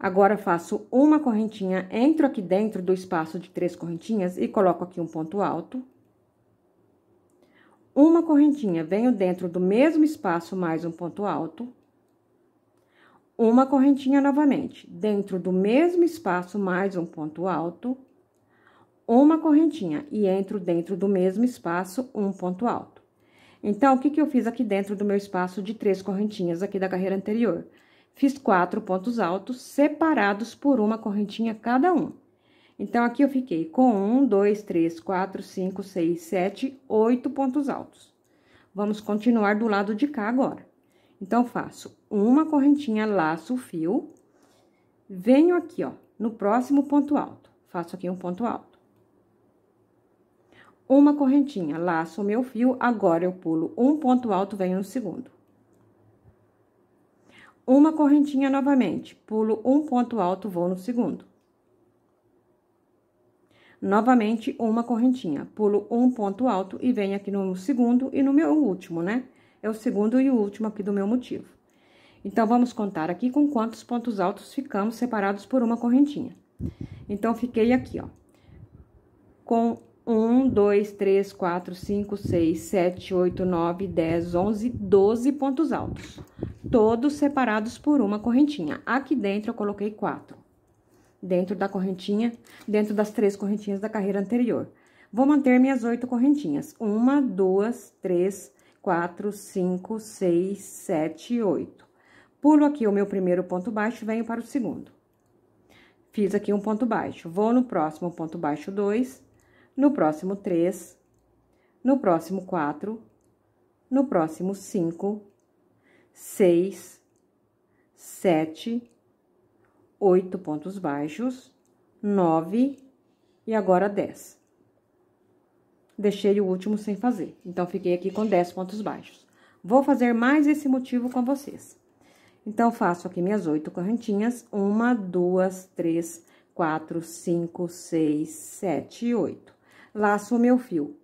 Agora, faço uma correntinha, entro aqui dentro do espaço de três correntinhas e coloco aqui um ponto alto. Uma correntinha, venho dentro do mesmo espaço mais um ponto alto. Uma correntinha novamente, dentro do mesmo espaço mais um ponto alto uma correntinha e entro dentro do mesmo espaço um ponto alto. Então, o que, que eu fiz aqui dentro do meu espaço de três correntinhas aqui da carreira anterior? Fiz quatro pontos altos separados por uma correntinha cada um. Então, aqui eu fiquei com um, dois, três, quatro, cinco, seis, sete, oito pontos altos. Vamos continuar do lado de cá agora. Então, faço uma correntinha, laço o fio, venho aqui, ó, no próximo ponto alto. Faço aqui um ponto alto uma correntinha, laço meu fio, agora eu pulo um ponto alto, venho no segundo. Uma correntinha novamente, pulo um ponto alto, vou no segundo. Novamente, uma correntinha, pulo um ponto alto e venho aqui no segundo e no meu último, né? É o segundo e o último aqui do meu motivo. Então, vamos contar aqui com quantos pontos altos ficamos separados por uma correntinha. Então, fiquei aqui, ó, com 1, 2, 3, 4, 5, 6, 7, 8, 9, 10, 11, 12 pontos altos. Todos separados por uma correntinha. Aqui dentro eu coloquei quatro. Dentro da correntinha, dentro das três correntinhas da carreira anterior. Vou manter minhas oito correntinhas. Uma, duas, três, quatro, cinco, seis, sete, oito. Pulo aqui o meu primeiro ponto baixo venho para o segundo. Fiz aqui um ponto baixo. Vou no próximo ponto baixo, dois no próximo 3, no próximo 4, no próximo 5, 6, 7, 8 pontos baixos, 9 e agora 10. Deixei o último sem fazer, então fiquei aqui com 10 pontos baixos. Vou fazer mais esse motivo com vocês. Então, faço aqui minhas oito correntinhas. Uma, duas, três, quatro, cinco, seis, sete, oito laço o meu fio.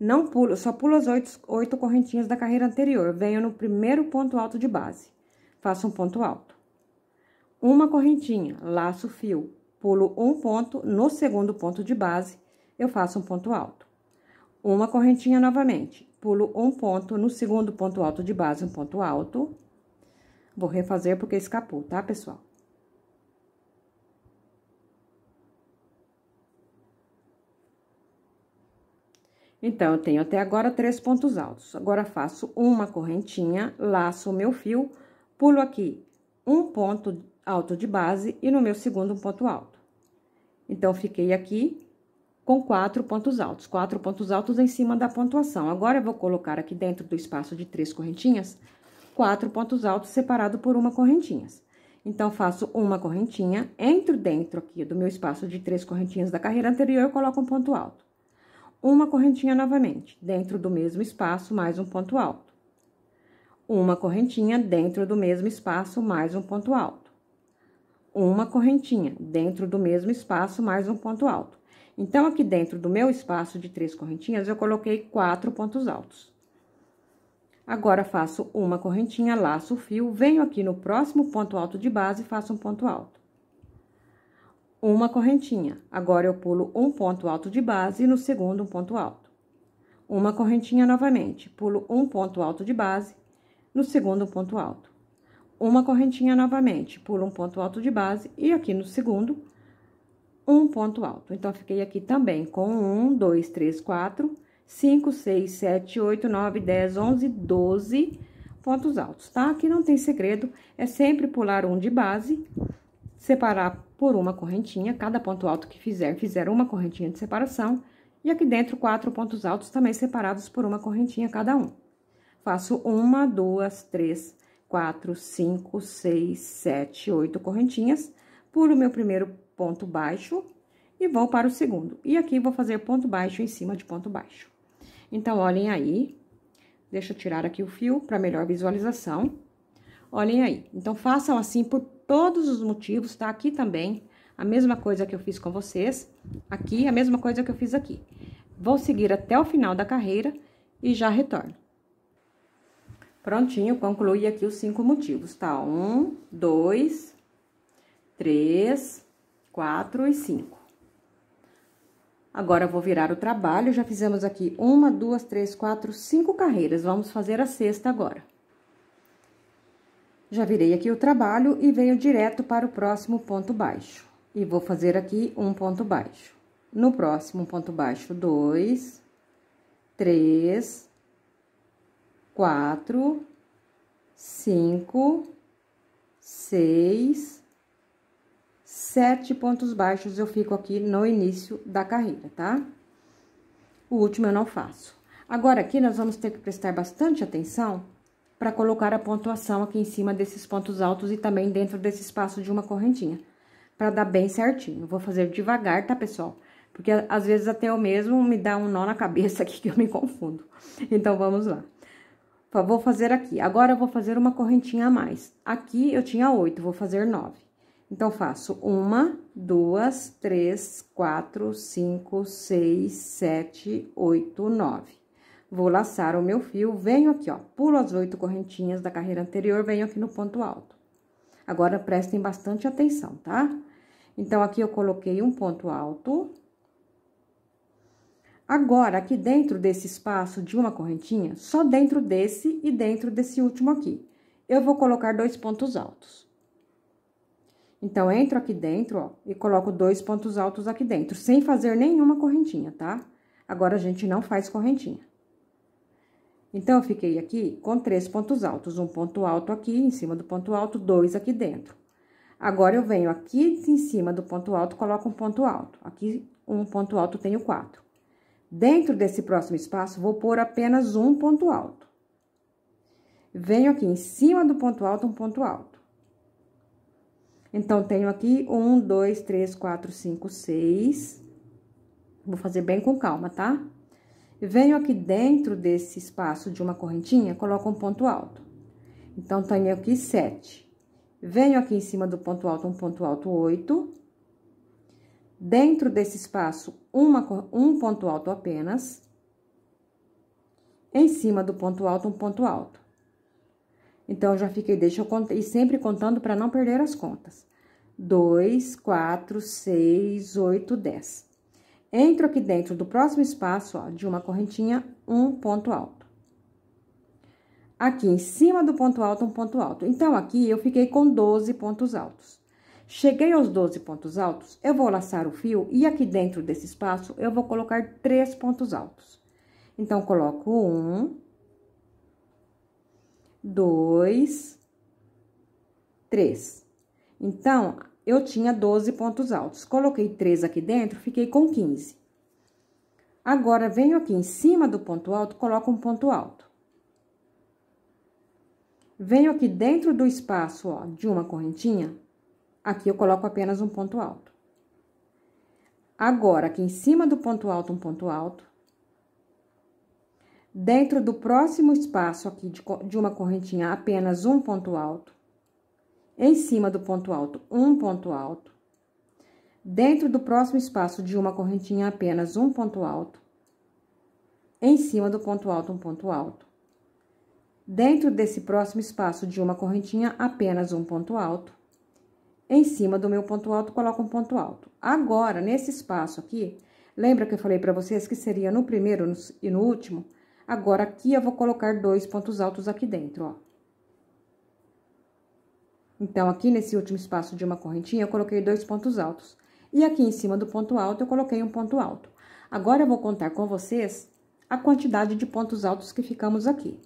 Não pulo, só pulo as oito, oito correntinhas da carreira anterior. Venho no primeiro ponto alto de base. Faço um ponto alto. Uma correntinha, laço o fio. Pulo um ponto, no segundo ponto de base, eu faço um ponto alto. Uma correntinha novamente, pulo um ponto, no segundo ponto alto de base, um ponto alto. Vou refazer porque escapou, tá, pessoal? Então, eu tenho até agora três pontos altos. Agora, faço uma correntinha, laço o meu fio, pulo aqui um ponto alto de base e no meu segundo um ponto alto. Então, fiquei aqui com quatro pontos altos, quatro pontos altos em cima da pontuação. Agora, eu vou colocar aqui dentro do espaço de três correntinhas, quatro pontos altos separado por uma correntinha. Então, faço uma correntinha, entro dentro aqui do meu espaço de três correntinhas da carreira anterior e coloco um ponto alto. Uma correntinha novamente, dentro do mesmo espaço, mais um ponto alto. Uma correntinha dentro do mesmo espaço, mais um ponto alto. Uma correntinha dentro do mesmo espaço, mais um ponto alto. Então, aqui dentro do meu espaço de três correntinhas, eu coloquei quatro pontos altos. Agora, faço uma correntinha, laço o fio, venho aqui no próximo ponto alto de base e faço um ponto alto uma correntinha. Agora eu pulo um ponto alto de base no segundo um ponto alto. Uma correntinha novamente. Pulo um ponto alto de base no segundo um ponto alto. Uma correntinha novamente. Pulo um ponto alto de base e aqui no segundo um ponto alto. Então, fiquei aqui também com um, dois, três, quatro, cinco, seis, sete, oito, nove, dez, onze, doze pontos altos, tá? Aqui não tem segredo, é sempre pular um de base, separar por uma correntinha, cada ponto alto que fizer, fizer uma correntinha de separação, e aqui dentro quatro pontos altos também separados por uma correntinha cada um. Faço uma, duas, três, quatro, cinco, seis, sete, oito correntinhas, pulo o meu primeiro ponto baixo e vou para o segundo. E aqui vou fazer ponto baixo em cima de ponto baixo. Então, olhem aí, deixa eu tirar aqui o fio para melhor visualização. Olhem aí, então façam assim por todos os motivos, tá? Aqui também, a mesma coisa que eu fiz com vocês, aqui, a mesma coisa que eu fiz aqui. Vou seguir até o final da carreira e já retorno. Prontinho, concluí aqui os cinco motivos, tá? Um, dois, três, quatro e cinco. Agora, vou virar o trabalho, já fizemos aqui uma, duas, três, quatro, cinco carreiras, vamos fazer a sexta agora. Já virei aqui o trabalho e venho direto para o próximo ponto baixo. E vou fazer aqui um ponto baixo. No próximo ponto baixo, dois, três, quatro, cinco, seis, sete pontos baixos eu fico aqui no início da carreira, tá? O último eu não faço. Agora, aqui nós vamos ter que prestar bastante atenção para colocar a pontuação aqui em cima desses pontos altos e também dentro desse espaço de uma correntinha, para dar bem certinho. vou fazer devagar, tá, pessoal? Porque às vezes até eu mesmo me dá um nó na cabeça aqui que eu me confundo. Então, vamos lá. Vou fazer aqui. Agora, eu vou fazer uma correntinha a mais. Aqui eu tinha oito, vou fazer nove. Então, faço uma, duas, três, quatro, cinco, seis, sete, oito, nove. Vou laçar o meu fio, venho aqui, ó, pulo as oito correntinhas da carreira anterior, venho aqui no ponto alto. Agora, prestem bastante atenção, tá? Então, aqui eu coloquei um ponto alto. Agora, aqui dentro desse espaço de uma correntinha, só dentro desse e dentro desse último aqui, eu vou colocar dois pontos altos. Então, entro aqui dentro, ó, e coloco dois pontos altos aqui dentro, sem fazer nenhuma correntinha, tá? Agora, a gente não faz correntinha. Então, eu fiquei aqui com três pontos altos, um ponto alto aqui em cima do ponto alto, dois aqui dentro. Agora, eu venho aqui em cima do ponto alto, coloco um ponto alto. Aqui, um ponto alto, tenho quatro. Dentro desse próximo espaço, vou pôr apenas um ponto alto. Venho aqui em cima do ponto alto, um ponto alto. Então, tenho aqui um, dois, três, quatro, cinco, seis. Vou fazer bem com calma, tá? Tá? Venho aqui dentro desse espaço de uma correntinha, coloco um ponto alto. Então, tenho aqui sete Venho aqui em cima do ponto alto, um ponto alto, oito Dentro desse espaço, uma, um ponto alto apenas. Em cima do ponto alto, um ponto alto. Então, já fiquei, deixa eu contar, e sempre contando para não perder as contas. dois quatro seis oito dez Entro aqui dentro do próximo espaço, ó, de uma correntinha, um ponto alto. Aqui em cima do ponto alto, um ponto alto. Então, aqui eu fiquei com 12 pontos altos. Cheguei aos 12 pontos altos, eu vou laçar o fio e aqui dentro desse espaço eu vou colocar três pontos altos. Então, coloco um, dois, três. Então, eu tinha 12 pontos altos. Coloquei 3 aqui dentro, fiquei com 15. Agora, venho aqui em cima do ponto alto, coloco um ponto alto. Venho aqui dentro do espaço, ó, de uma correntinha, aqui eu coloco apenas um ponto alto. Agora, aqui em cima do ponto alto, um ponto alto. Dentro do próximo espaço aqui de, de uma correntinha, apenas um ponto alto em cima do ponto alto, um ponto alto. Dentro do próximo espaço de uma correntinha, apenas um ponto alto. Em cima do ponto alto, um ponto alto. Dentro desse próximo espaço de uma correntinha, apenas um ponto alto. Em cima do meu ponto alto, coloco um ponto alto. Agora, nesse espaço aqui, lembra que eu falei para vocês que seria no primeiro e no último? Agora, aqui eu vou colocar dois pontos altos aqui dentro, ó. Então, aqui nesse último espaço de uma correntinha, eu coloquei dois pontos altos. E aqui em cima do ponto alto, eu coloquei um ponto alto. Agora, eu vou contar com vocês a quantidade de pontos altos que ficamos aqui.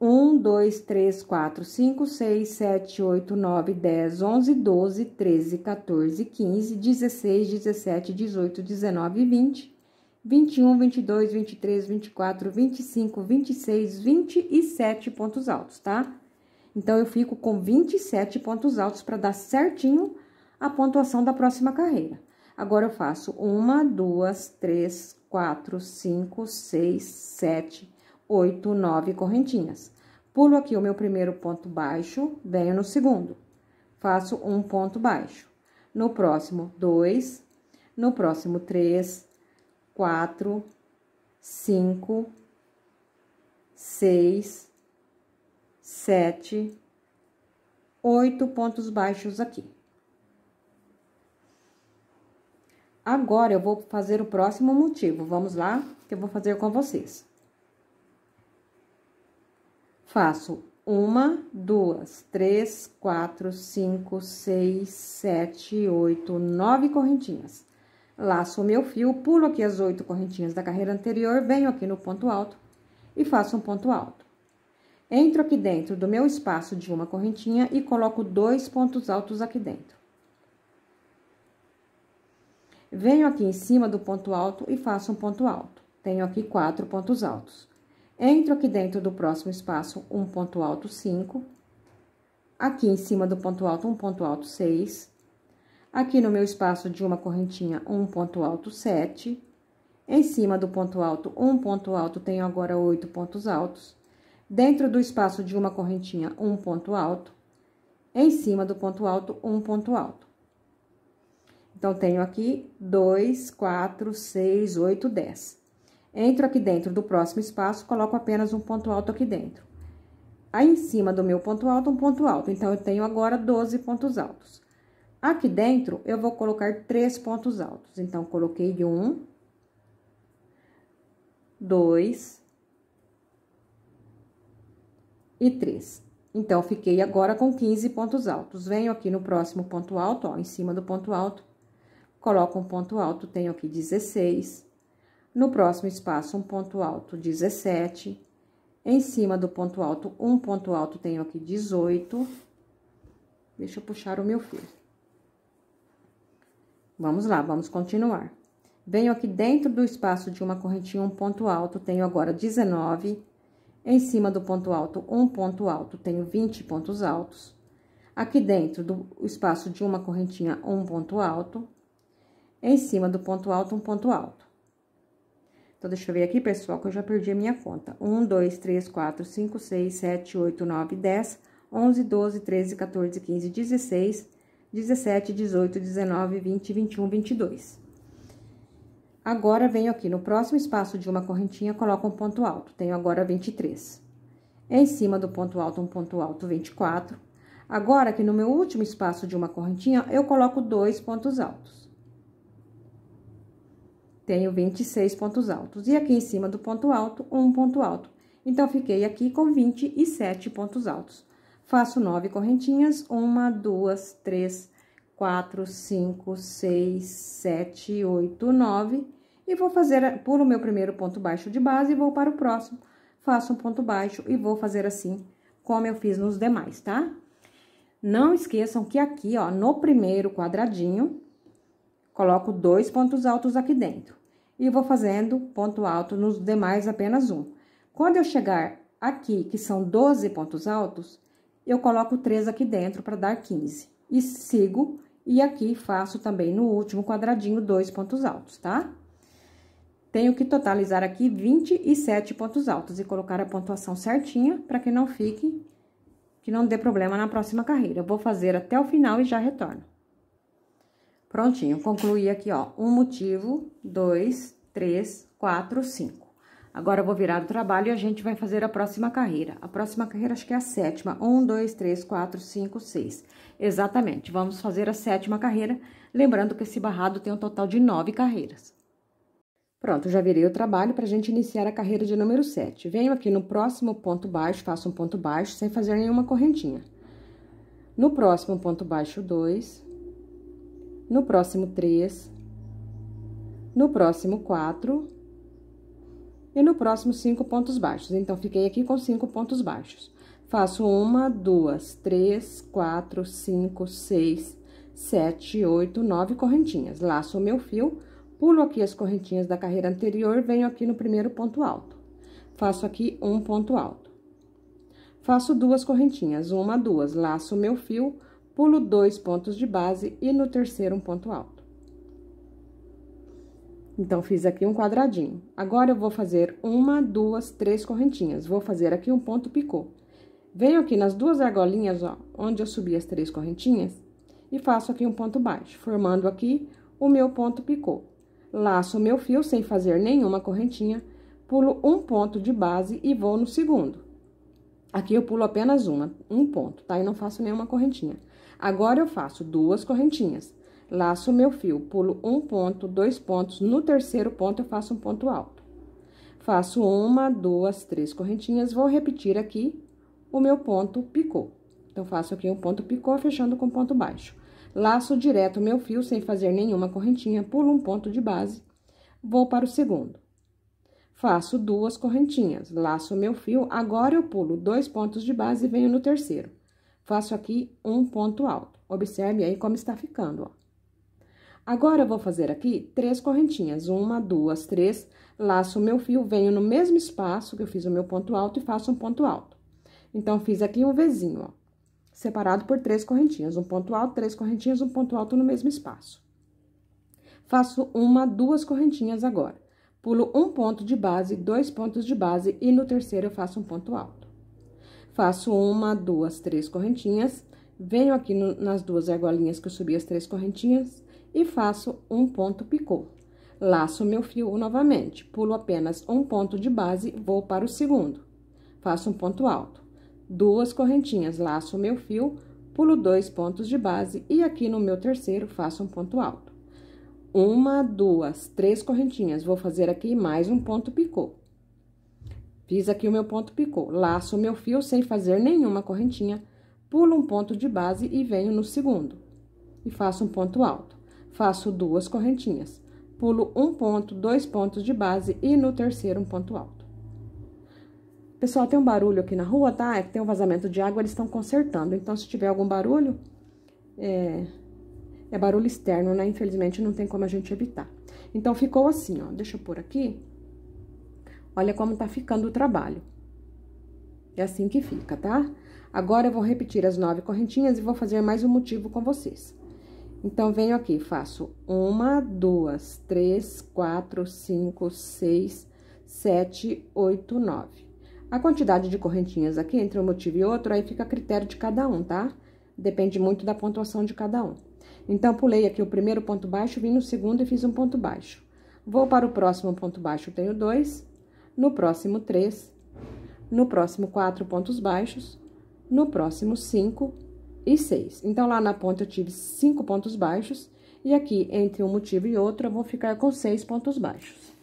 1, 2, 3, 4, 5, 6, 7, 8, 9, 10, 11, 12, 13, 14, 15, 16, 17, 18, 19, 20, 21, 22, 23, 24, 25, 26, 27 pontos altos, tá? Então, eu fico com 27 pontos altos para dar certinho a pontuação da próxima carreira. Agora, eu faço uma, duas, três, quatro, cinco, seis, sete, oito, nove correntinhas. Pulo aqui o meu primeiro ponto baixo, venho no segundo. Faço um ponto baixo. No próximo, dois. No próximo, três, quatro, cinco, seis, sete, oito pontos baixos aqui. Agora, eu vou fazer o próximo motivo. Vamos lá, que eu vou fazer com vocês. Faço uma, duas, três, quatro, cinco, seis, sete, oito, nove correntinhas. Laço o meu fio, pulo aqui as oito correntinhas da carreira anterior, venho aqui no ponto alto e faço um ponto alto. Entro aqui dentro do meu espaço de uma correntinha e coloco dois pontos altos aqui dentro. Venho aqui em cima do ponto alto e faço um ponto alto. Tenho aqui quatro pontos altos. Entro aqui dentro do próximo espaço, um ponto alto, cinco. Aqui em cima do ponto alto, um ponto alto, seis. Aqui no meu espaço de uma correntinha, um ponto alto, sete. Em cima do ponto alto, um ponto alto, tenho agora oito pontos altos. Dentro do espaço de uma correntinha, um ponto alto. Em cima do ponto alto, um ponto alto. Então, tenho aqui 2, 4, 6, 8, 10. Entro aqui dentro do próximo espaço, coloco apenas um ponto alto aqui dentro. Aí, em cima do meu ponto alto, um ponto alto. Então, eu tenho agora 12 pontos altos. Aqui dentro, eu vou colocar três pontos altos. Então, coloquei um, dois, e 3. Então, fiquei agora com 15 pontos altos. Venho aqui no próximo ponto alto, ó, em cima do ponto alto, coloco um ponto alto, tenho aqui 16. No próximo espaço, um ponto alto, 17. Em cima do ponto alto, um ponto alto, tenho aqui 18. Deixa eu puxar o meu fio. Vamos lá, vamos continuar. Venho aqui dentro do espaço de uma correntinha, um ponto alto, tenho agora 19. Em cima do ponto alto, um ponto alto, tenho 20 pontos altos. Aqui dentro do espaço de uma correntinha, um ponto alto. Em cima do ponto alto, um ponto alto. Então, deixa eu ver aqui, pessoal, que eu já perdi a minha conta. 1, 2, 3, 4, 5, 6, 7, 8, 9, 10, 11, 12, 13, 14, 15, 16, 17, 18, 19, 20, 21, 22. Agora, venho aqui no próximo espaço de uma correntinha, coloco um ponto alto. Tenho agora 23. É em cima do ponto alto, um ponto alto, 24. Agora, aqui no meu último espaço de uma correntinha, eu coloco dois pontos altos. Tenho 26 pontos altos. E aqui em cima do ponto alto, um ponto alto. Então, fiquei aqui com 27 pontos altos. Faço nove correntinhas, uma, duas, três, quatro, cinco, seis, sete, oito, nove. E vou fazer, pulo o meu primeiro ponto baixo de base e vou para o próximo. Faço um ponto baixo e vou fazer assim, como eu fiz nos demais, tá? Não esqueçam que aqui, ó, no primeiro quadradinho, coloco dois pontos altos aqui dentro. E vou fazendo ponto alto nos demais apenas um. Quando eu chegar aqui, que são 12 pontos altos, eu coloco três aqui dentro para dar 15 e sigo e aqui faço também no último quadradinho dois pontos altos, tá? Tenho que totalizar aqui 27 pontos altos e colocar a pontuação certinha para que não fique, que não dê problema na próxima carreira. Eu vou fazer até o final e já retorno. Prontinho, concluí aqui, ó, um motivo, dois, três, quatro, cinco. Agora eu vou virar o trabalho e a gente vai fazer a próxima carreira. A próxima carreira acho que é a sétima. Um, dois, três, quatro, cinco, seis. Exatamente, vamos fazer a sétima carreira, lembrando que esse barrado tem um total de nove carreiras. Pronto, já virei o trabalho para a gente iniciar a carreira de número 7. Venho aqui no próximo ponto baixo, faço um ponto baixo sem fazer nenhuma correntinha. No próximo ponto baixo, 2. No próximo, 3. No próximo, 4. E no próximo, 5 pontos baixos. Então, fiquei aqui com 5 pontos baixos. Faço uma, duas, três, quatro, cinco, seis, sete, oito, nove correntinhas. Laço o meu fio, pulo aqui as correntinhas da carreira anterior, venho aqui no primeiro ponto alto. Faço aqui um ponto alto. Faço duas correntinhas, uma, duas, laço o meu fio, pulo dois pontos de base e no terceiro um ponto alto. Então, fiz aqui um quadradinho. Agora, eu vou fazer uma, duas, três correntinhas. Vou fazer aqui um ponto picô. Venho aqui nas duas argolinhas, ó, onde eu subi as três correntinhas, e faço aqui um ponto baixo, formando aqui o meu ponto picô. Laço o meu fio sem fazer nenhuma correntinha, pulo um ponto de base e vou no segundo. Aqui eu pulo apenas uma, um ponto, tá? E não faço nenhuma correntinha. Agora eu faço duas correntinhas. Laço o meu fio, pulo um ponto, dois pontos, no terceiro ponto eu faço um ponto alto. Faço uma, duas, três correntinhas, vou repetir aqui o meu ponto picô. Então, faço aqui um ponto picô, fechando com ponto baixo. Laço direto o meu fio, sem fazer nenhuma correntinha, pulo um ponto de base, vou para o segundo. Faço duas correntinhas, laço o meu fio, agora eu pulo dois pontos de base e venho no terceiro. Faço aqui um ponto alto. Observe aí como está ficando, ó. Agora, eu vou fazer aqui três correntinhas, uma, duas, três, laço o meu fio, venho no mesmo espaço que eu fiz o meu ponto alto e faço um ponto alto. Então, fiz aqui um Vzinho, ó, separado por três correntinhas, um ponto alto, três correntinhas, um ponto alto no mesmo espaço. Faço uma, duas correntinhas agora. Pulo um ponto de base, dois pontos de base e no terceiro eu faço um ponto alto. Faço uma, duas, três correntinhas, venho aqui no, nas duas argolinhas que eu subi as três correntinhas e faço um ponto picô. Laço meu fio novamente, pulo apenas um ponto de base, vou para o segundo. Faço um ponto alto duas correntinhas, laço o meu fio, pulo dois pontos de base e aqui no meu terceiro faço um ponto alto. Uma, duas, três correntinhas, vou fazer aqui mais um ponto picô. Fiz aqui o meu ponto picô, laço o meu fio sem fazer nenhuma correntinha, pulo um ponto de base e venho no segundo. E faço um ponto alto. Faço duas correntinhas, pulo um ponto, dois pontos de base e no terceiro um ponto alto. Pessoal, tem um barulho aqui na rua, tá? É que tem um vazamento de água, eles estão consertando. Então, se tiver algum barulho, é, é barulho externo, né? Infelizmente, não tem como a gente evitar. Então, ficou assim, ó. Deixa eu pôr aqui. Olha como tá ficando o trabalho. É assim que fica, tá? Agora, eu vou repetir as nove correntinhas e vou fazer mais um motivo com vocês. Então, venho aqui, faço uma, duas, três, quatro, cinco, seis, sete, oito, nove. A quantidade de correntinhas aqui entre um motivo e outro, aí fica a critério de cada um, tá? Depende muito da pontuação de cada um. Então, pulei aqui o primeiro ponto baixo, vim no segundo e fiz um ponto baixo. Vou para o próximo ponto baixo, tenho dois. No próximo, três. No próximo, quatro pontos baixos. No próximo, cinco e seis. Então, lá na ponta, eu tive cinco pontos baixos. E aqui, entre um motivo e outro, eu vou ficar com seis pontos baixos.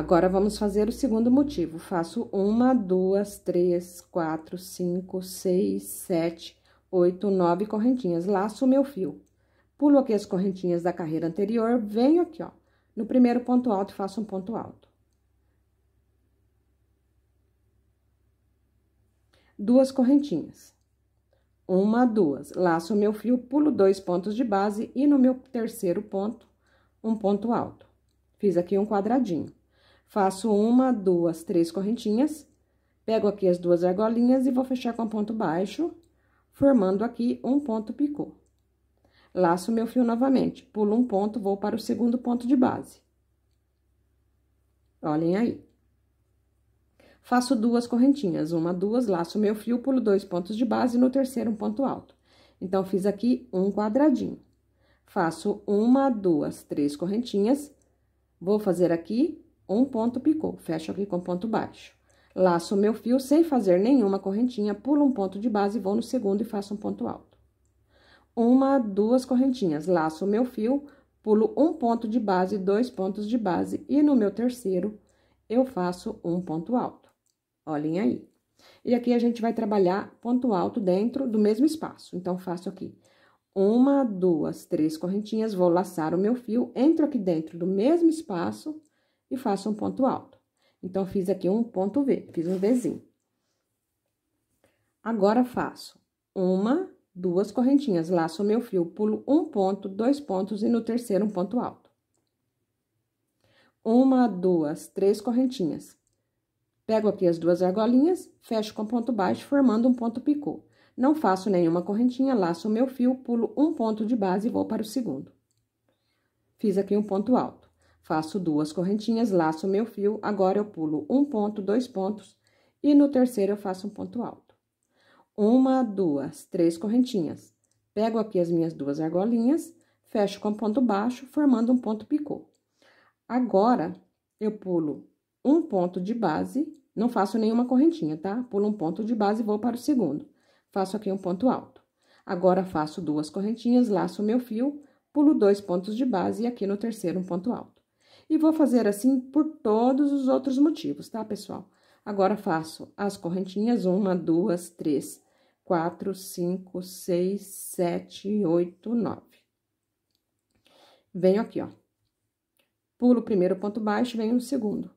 Agora, vamos fazer o segundo motivo. Faço uma, duas, três, quatro, cinco, seis, sete, oito, nove correntinhas. Laço o meu fio. Pulo aqui as correntinhas da carreira anterior, venho aqui, ó. No primeiro ponto alto, faço um ponto alto. Duas correntinhas. Uma, duas. Laço o meu fio, pulo dois pontos de base e no meu terceiro ponto, um ponto alto. Fiz aqui um quadradinho. Faço uma, duas, três correntinhas, pego aqui as duas argolinhas e vou fechar com ponto baixo, formando aqui um ponto picô. Laço meu fio novamente, pulo um ponto, vou para o segundo ponto de base. Olhem aí. Faço duas correntinhas, uma, duas, laço meu fio, pulo dois pontos de base, no terceiro um ponto alto. Então, fiz aqui um quadradinho. Faço uma, duas, três correntinhas, vou fazer aqui um ponto picô, fecho aqui com ponto baixo. Laço meu fio sem fazer nenhuma correntinha, pulo um ponto de base, vou no segundo e faço um ponto alto. Uma, duas correntinhas, laço meu fio, pulo um ponto de base, dois pontos de base e no meu terceiro eu faço um ponto alto. Olhem aí. E aqui a gente vai trabalhar ponto alto dentro do mesmo espaço. Então, faço aqui uma, duas, três correntinhas, vou laçar o meu fio, entro aqui dentro do mesmo espaço e faço um ponto alto. Então, fiz aqui um ponto V, fiz um Vzinho. Agora, faço uma, duas correntinhas, laço o meu fio, pulo um ponto, dois pontos e no terceiro um ponto alto. Uma, duas, três correntinhas. Pego aqui as duas argolinhas, fecho com ponto baixo, formando um ponto picô. Não faço nenhuma correntinha, laço o meu fio, pulo um ponto de base e vou para o segundo. Fiz aqui um ponto alto. Faço duas correntinhas, laço meu fio, agora eu pulo um ponto, dois pontos, e no terceiro eu faço um ponto alto. Uma, duas, três correntinhas. Pego aqui as minhas duas argolinhas, fecho com ponto baixo, formando um ponto picô. Agora, eu pulo um ponto de base, não faço nenhuma correntinha, tá? Pulo um ponto de base e vou para o segundo. Faço aqui um ponto alto. Agora, faço duas correntinhas, laço meu fio, pulo dois pontos de base e aqui no terceiro um ponto alto. E vou fazer assim por todos os outros motivos, tá, pessoal? Agora, faço as correntinhas, uma, duas, três, quatro, cinco, seis, sete, oito, nove. Venho aqui, ó. Pulo o primeiro ponto baixo, venho no segundo.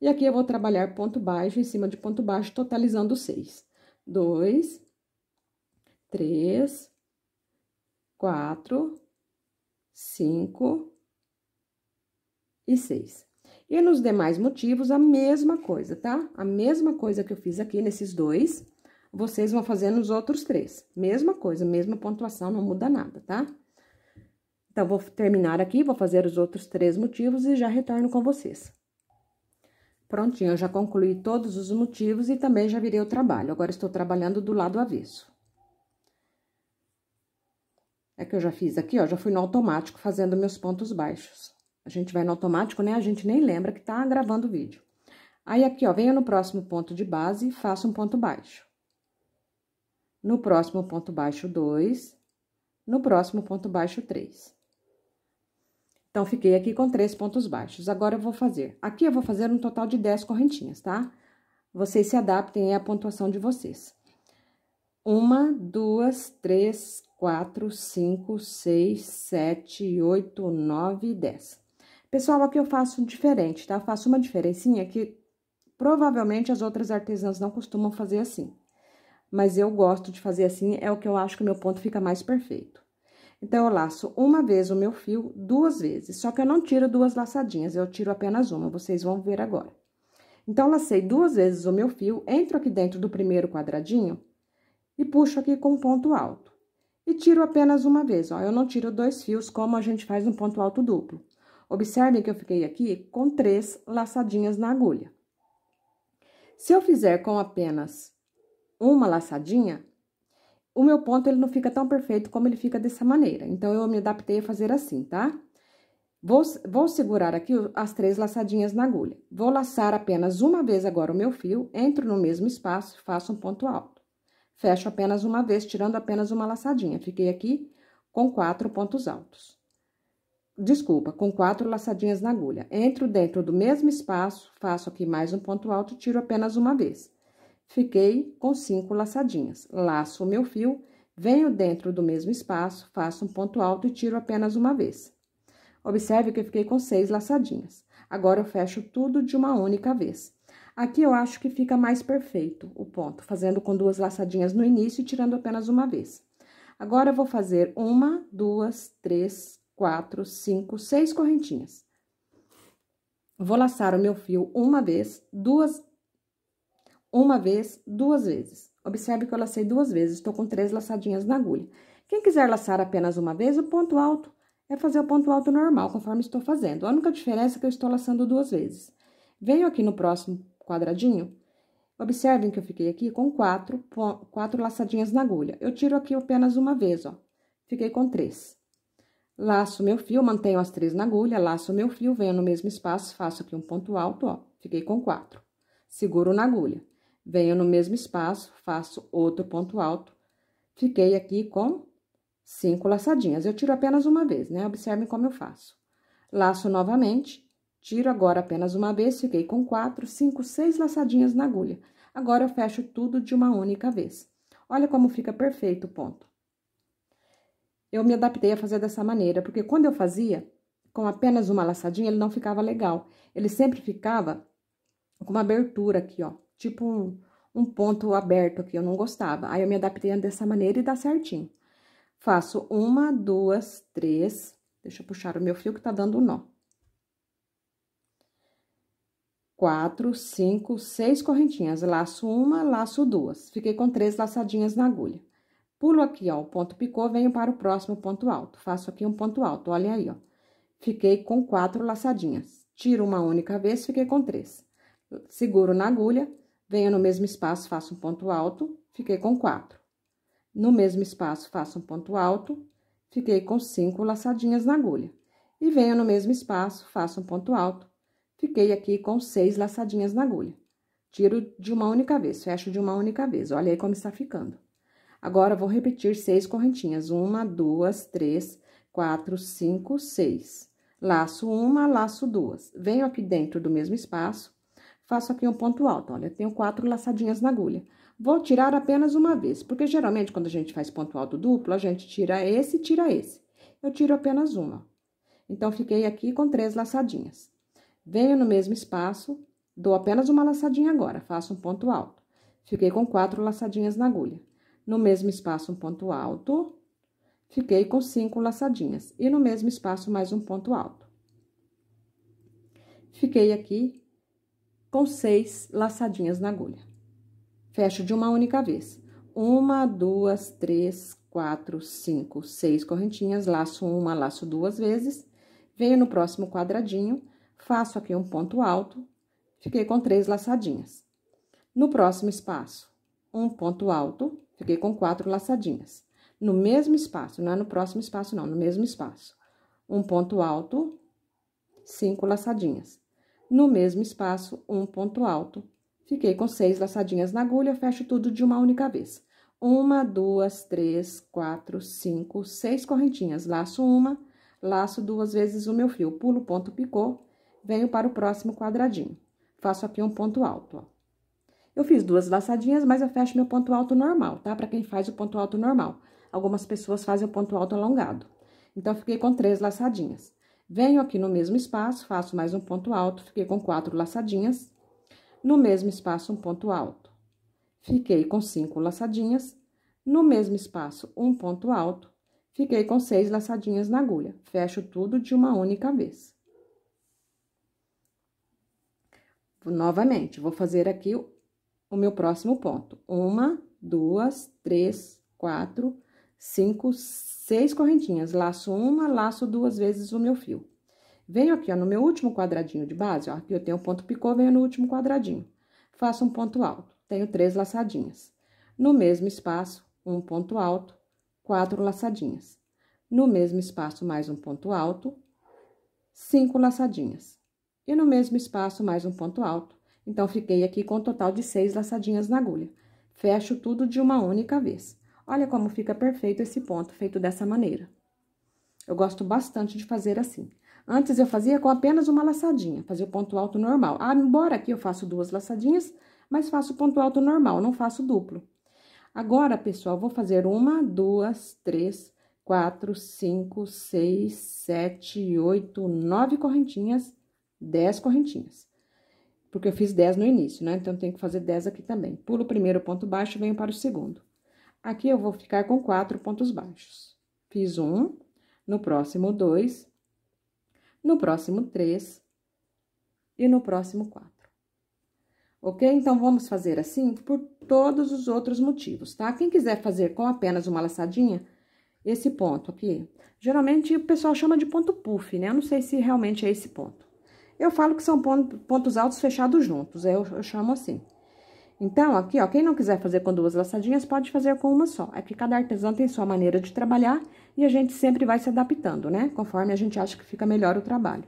E aqui eu vou trabalhar ponto baixo em cima de ponto baixo, totalizando seis. Dois, três, quatro, cinco, e 6. E nos demais motivos, a mesma coisa, tá? A mesma coisa que eu fiz aqui nesses dois, vocês vão fazer nos outros três. Mesma coisa, mesma pontuação, não muda nada, tá? Então, vou terminar aqui, vou fazer os outros três motivos e já retorno com vocês. Prontinho, eu já concluí todos os motivos e também já virei o trabalho. Agora, estou trabalhando do lado avesso. É que eu já fiz aqui, ó, já fui no automático fazendo meus pontos baixos. A gente vai no automático, né? A gente nem lembra que tá gravando o vídeo. Aí, aqui, ó, venho no próximo ponto de base e faço um ponto baixo. No próximo ponto baixo, dois, No próximo ponto baixo, três. Então, fiquei aqui com três pontos baixos. Agora, eu vou fazer... Aqui, eu vou fazer um total de 10 correntinhas, tá? Vocês se adaptem à pontuação de vocês. Uma, duas, três, quatro, cinco, seis, sete, oito, nove, dez. Pessoal, aqui eu faço diferente, tá? Eu faço uma diferencinha que provavelmente as outras artesãs não costumam fazer assim. Mas eu gosto de fazer assim, é o que eu acho que o meu ponto fica mais perfeito. Então, eu laço uma vez o meu fio, duas vezes, só que eu não tiro duas laçadinhas, eu tiro apenas uma, vocês vão ver agora. Então, lacei duas vezes o meu fio, entro aqui dentro do primeiro quadradinho e puxo aqui com ponto alto. E tiro apenas uma vez, ó, eu não tiro dois fios como a gente faz um ponto alto duplo. Observem que eu fiquei aqui com três laçadinhas na agulha. Se eu fizer com apenas uma laçadinha, o meu ponto ele não fica tão perfeito como ele fica dessa maneira. Então, eu me adaptei a fazer assim, tá? Vou, vou segurar aqui as três laçadinhas na agulha. Vou laçar apenas uma vez agora o meu fio, entro no mesmo espaço e faço um ponto alto. Fecho apenas uma vez, tirando apenas uma laçadinha. Fiquei aqui com quatro pontos altos desculpa, com quatro laçadinhas na agulha. Entro dentro do mesmo espaço, faço aqui mais um ponto alto, e tiro apenas uma vez. Fiquei com cinco laçadinhas. Laço o meu fio, venho dentro do mesmo espaço, faço um ponto alto e tiro apenas uma vez. Observe que eu fiquei com seis laçadinhas. Agora, eu fecho tudo de uma única vez. Aqui, eu acho que fica mais perfeito o ponto, fazendo com duas laçadinhas no início e tirando apenas uma vez. Agora, eu vou fazer uma, duas, três, quatro, cinco, seis correntinhas. Vou laçar o meu fio uma vez, duas, uma vez, duas vezes. Observe que eu lacei duas vezes, estou com três laçadinhas na agulha. Quem quiser laçar apenas uma vez, o ponto alto é fazer o ponto alto normal, conforme estou fazendo. A única diferença é que eu estou laçando duas vezes. Venho aqui no próximo quadradinho, observem que eu fiquei aqui com quatro, quatro laçadinhas na agulha. Eu tiro aqui apenas uma vez, ó, fiquei com três. Laço meu fio, mantenho as três na agulha, laço meu fio, venho no mesmo espaço, faço aqui um ponto alto, ó, fiquei com quatro. Seguro na agulha, venho no mesmo espaço, faço outro ponto alto, fiquei aqui com cinco laçadinhas. Eu tiro apenas uma vez, né? Observem como eu faço. Laço novamente, tiro agora apenas uma vez, fiquei com quatro, cinco, seis laçadinhas na agulha. Agora, eu fecho tudo de uma única vez. Olha como fica perfeito o ponto eu me adaptei a fazer dessa maneira, porque quando eu fazia com apenas uma laçadinha, ele não ficava legal. Ele sempre ficava com uma abertura aqui, ó, tipo um, um ponto aberto aqui, eu não gostava. Aí eu me adaptei dessa maneira e dá certinho. Faço uma, duas, três, deixa eu puxar o meu fio que tá dando um nó. Quatro, cinco, seis correntinhas, laço uma, laço duas. Fiquei com três laçadinhas na agulha. Pulo aqui, ó, o ponto picô, venho para o próximo ponto alto. Faço aqui um ponto alto, olha aí, ó. Fiquei com quatro laçadinhas. Tiro uma única vez, fiquei com três. Seguro na agulha, venho no mesmo espaço, faço um ponto alto, fiquei com quatro. No mesmo espaço, faço um ponto alto, fiquei com cinco laçadinhas na agulha. E venho no mesmo espaço, faço um ponto alto, fiquei aqui com seis laçadinhas na agulha. Tiro de uma única vez, fecho de uma única vez. Olha aí como está ficando. Agora, vou repetir seis correntinhas. Uma, duas, três, quatro, cinco, seis. Laço uma, laço duas. Venho aqui dentro do mesmo espaço, faço aqui um ponto alto. Olha, tenho quatro laçadinhas na agulha. Vou tirar apenas uma vez, porque geralmente quando a gente faz ponto alto duplo, a gente tira esse e tira esse. Eu tiro apenas uma. Então, fiquei aqui com três laçadinhas. Venho no mesmo espaço, dou apenas uma laçadinha agora, faço um ponto alto. Fiquei com quatro laçadinhas na agulha. No mesmo espaço, um ponto alto. Fiquei com cinco laçadinhas. E no mesmo espaço, mais um ponto alto. Fiquei aqui com seis laçadinhas na agulha. Fecho de uma única vez. Uma, duas, três, quatro, cinco, seis correntinhas. Laço uma, laço duas vezes. Venho no próximo quadradinho. Faço aqui um ponto alto. Fiquei com três laçadinhas. No próximo espaço, um ponto alto. Fiquei com quatro laçadinhas. No mesmo espaço, não é no próximo espaço, não, no mesmo espaço. Um ponto alto, cinco laçadinhas. No mesmo espaço, um ponto alto. Fiquei com seis laçadinhas na agulha, fecho tudo de uma única vez. Uma, duas, três, quatro, cinco, seis correntinhas. Laço uma, laço duas vezes o meu fio. Pulo ponto picô, venho para o próximo quadradinho. Faço aqui um ponto alto, ó. Eu fiz duas laçadinhas, mas eu fecho meu ponto alto normal, tá? Pra quem faz o ponto alto normal. Algumas pessoas fazem o ponto alto alongado. Então, fiquei com três laçadinhas. Venho aqui no mesmo espaço, faço mais um ponto alto, fiquei com quatro laçadinhas. No mesmo espaço, um ponto alto. Fiquei com cinco laçadinhas. No mesmo espaço, um ponto alto. Fiquei com seis laçadinhas na agulha. Fecho tudo de uma única vez. Novamente, vou fazer aqui o meu próximo ponto. Uma, duas, três, quatro, cinco, seis correntinhas. Laço uma, laço duas vezes o meu fio. Venho aqui, ó, no meu último quadradinho de base, ó, aqui eu tenho um ponto picô, venho no último quadradinho. Faço um ponto alto, tenho três laçadinhas. No mesmo espaço, um ponto alto, quatro laçadinhas. No mesmo espaço, mais um ponto alto, cinco laçadinhas. E no mesmo espaço, mais um ponto alto, então, fiquei aqui com um total de seis laçadinhas na agulha. Fecho tudo de uma única vez. Olha como fica perfeito esse ponto, feito dessa maneira. Eu gosto bastante de fazer assim. Antes eu fazia com apenas uma laçadinha, fazia o ponto alto normal. Ah, embora aqui eu faço duas laçadinhas, mas faço o ponto alto normal, não faço duplo. Agora, pessoal, vou fazer uma, duas, três, quatro, cinco, seis, sete, oito, nove correntinhas, dez correntinhas porque eu fiz 10 no início, né? Então, tenho que fazer 10 aqui também. Pulo o primeiro ponto baixo e venho para o segundo. Aqui eu vou ficar com quatro pontos baixos. Fiz um, no próximo dois, no próximo três e no próximo quatro. Ok? Então, vamos fazer assim por todos os outros motivos, tá? Quem quiser fazer com apenas uma laçadinha, esse ponto aqui, geralmente o pessoal chama de ponto puff, né? Eu não sei se realmente é esse ponto. Eu falo que são pontos altos fechados juntos, eu, eu chamo assim. Então, aqui, ó, quem não quiser fazer com duas laçadinhas, pode fazer com uma só. É que cada artesão tem sua maneira de trabalhar e a gente sempre vai se adaptando, né? Conforme a gente acha que fica melhor o trabalho.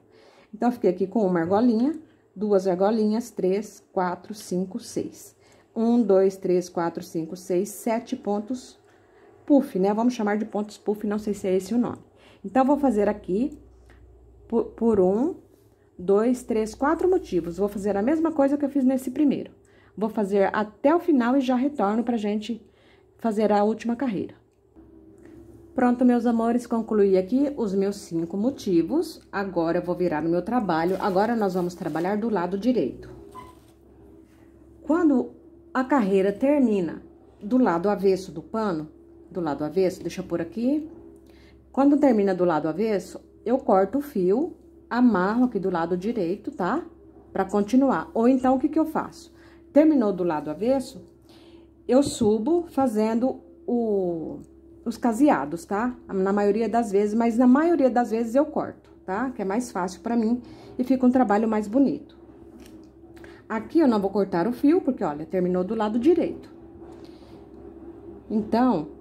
Então, fiquei aqui com uma argolinha, duas argolinhas, três, quatro, cinco, seis. Um, dois, três, quatro, cinco, seis, sete pontos puff, né? Vamos chamar de pontos puff, não sei se é esse o nome. Então, vou fazer aqui por, por um, dois, três, quatro motivos. Vou fazer a mesma coisa que eu fiz nesse primeiro. Vou fazer até o final e já retorno para a gente fazer a última carreira. Pronto, meus amores, concluí aqui os meus cinco motivos. Agora eu vou virar o meu trabalho. Agora nós vamos trabalhar do lado direito. Quando a carreira termina do lado avesso do pano, do lado avesso, deixa por aqui. Quando termina do lado avesso, eu corto o fio amarro aqui do lado direito, tá? Pra continuar. Ou então, o que que eu faço? Terminou do lado avesso, eu subo fazendo o, os caseados, tá? Na maioria das vezes, mas na maioria das vezes eu corto, tá? Que é mais fácil pra mim e fica um trabalho mais bonito. Aqui eu não vou cortar o fio, porque, olha, terminou do lado direito. Então,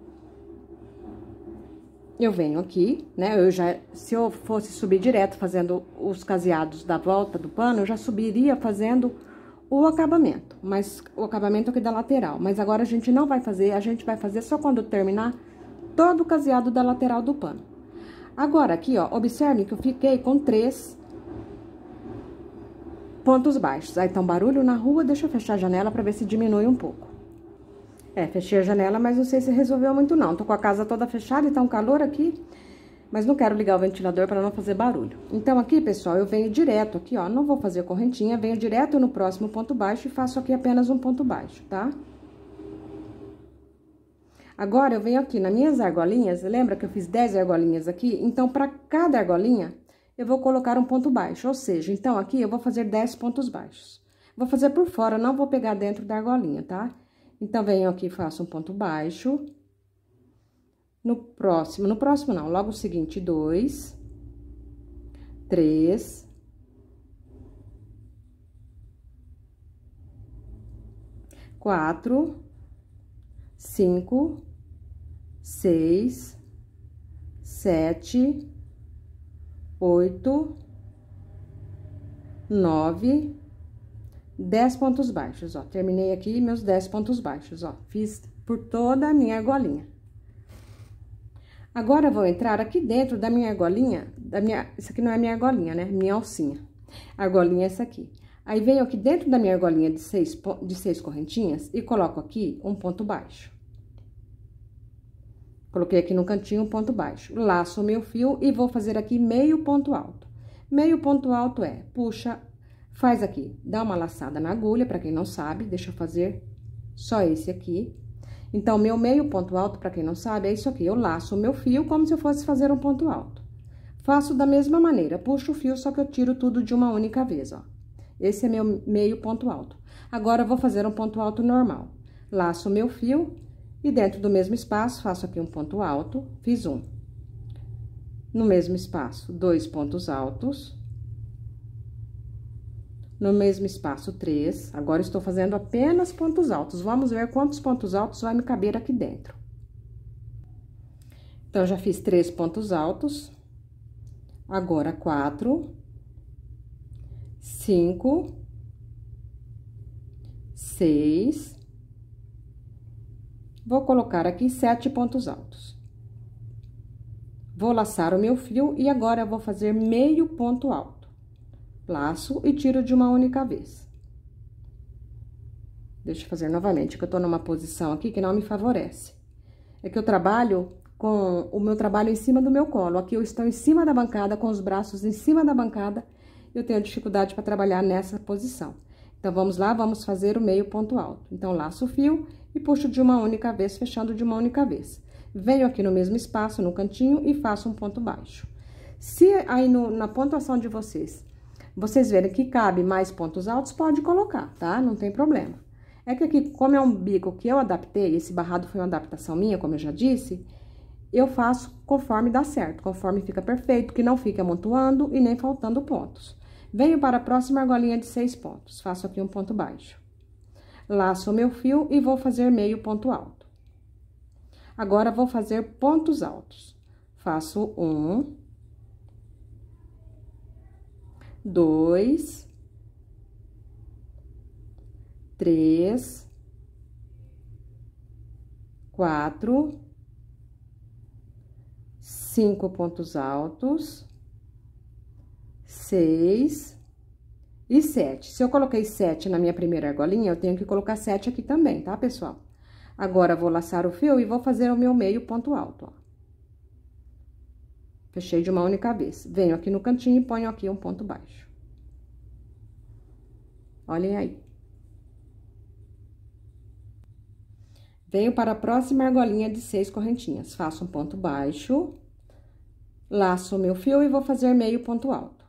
eu venho aqui, né? Eu já, se eu fosse subir direto fazendo os caseados da volta do pano, eu já subiria fazendo o acabamento, mas o acabamento aqui da lateral. Mas agora a gente não vai fazer, a gente vai fazer só quando terminar todo o caseado da lateral do pano. Agora aqui, ó, observe que eu fiquei com três pontos baixos. Aí tá um barulho na rua, deixa eu fechar a janela para ver se diminui um pouco. É, fechei a janela, mas não sei se resolveu muito não. Tô com a casa toda fechada e tá um calor aqui, mas não quero ligar o ventilador para não fazer barulho. Então aqui, pessoal, eu venho direto aqui, ó, não vou fazer correntinha, venho direto no próximo ponto baixo e faço aqui apenas um ponto baixo, tá? Agora, eu venho aqui nas minhas argolinhas, lembra que eu fiz 10 argolinhas aqui? Então, para cada argolinha, eu vou colocar um ponto baixo, ou seja, então aqui eu vou fazer 10 pontos baixos. Vou fazer por fora, não vou pegar dentro da argolinha, tá? Tá? Então, venho aqui, faço um ponto baixo. No próximo, no próximo não, logo o seguinte, dois, três. Quatro, cinco, seis, sete, oito, nove, 10 pontos baixos, ó. Terminei aqui meus 10 pontos baixos, ó. Fiz por toda a minha argolinha. Agora, vou entrar aqui dentro da minha argolinha, da minha... Isso aqui não é minha argolinha, né? Minha alcinha. A argolinha é essa aqui. Aí, venho aqui dentro da minha argolinha de seis, de seis correntinhas e coloco aqui um ponto baixo. Coloquei aqui no cantinho um ponto baixo. Laço o meu fio e vou fazer aqui meio ponto alto. Meio ponto alto é puxa Faz aqui, dá uma laçada na agulha, para quem não sabe, deixa eu fazer só esse aqui. Então, meu meio ponto alto, para quem não sabe, é isso aqui. Eu laço o meu fio como se eu fosse fazer um ponto alto. Faço da mesma maneira, puxo o fio, só que eu tiro tudo de uma única vez, ó. Esse é meu meio ponto alto. Agora, eu vou fazer um ponto alto normal. Laço o meu fio e dentro do mesmo espaço, faço aqui um ponto alto, fiz um. No mesmo espaço, dois pontos altos no mesmo espaço três. Agora, estou fazendo apenas pontos altos. Vamos ver quantos pontos altos vai me caber aqui dentro. Então, já fiz três pontos altos. Agora, quatro. Cinco. Seis. Vou colocar aqui sete pontos altos. Vou laçar o meu fio e agora vou fazer meio ponto alto laço e tiro de uma única vez. Deixa eu fazer novamente, que eu tô numa posição aqui que não me favorece. É que eu trabalho com o meu trabalho em cima do meu colo. Aqui eu estou em cima da bancada, com os braços em cima da bancada. Eu tenho dificuldade para trabalhar nessa posição. Então, vamos lá, vamos fazer o meio ponto alto. Então, laço o fio e puxo de uma única vez, fechando de uma única vez. Venho aqui no mesmo espaço, no cantinho, e faço um ponto baixo. Se aí no, na pontuação de vocês vocês verem que cabe mais pontos altos, pode colocar, tá? Não tem problema. É que aqui, como é um bico que eu adaptei, esse barrado foi uma adaptação minha, como eu já disse, eu faço conforme dá certo, conforme fica perfeito, que não fique amontoando e nem faltando pontos. Venho para a próxima argolinha de seis pontos, faço aqui um ponto baixo. Laço o meu fio e vou fazer meio ponto alto. Agora, vou fazer pontos altos. Faço um, dois, três, quatro, cinco pontos altos, seis e sete. Se eu coloquei sete na minha primeira argolinha, eu tenho que colocar sete aqui também, tá, pessoal? Agora, vou laçar o fio e vou fazer o meu meio ponto alto, ó. Fechei de uma única vez. Venho aqui no cantinho e ponho aqui um ponto baixo. Olhem aí. Venho para a próxima argolinha de seis correntinhas. Faço um ponto baixo, laço o meu fio e vou fazer meio ponto alto.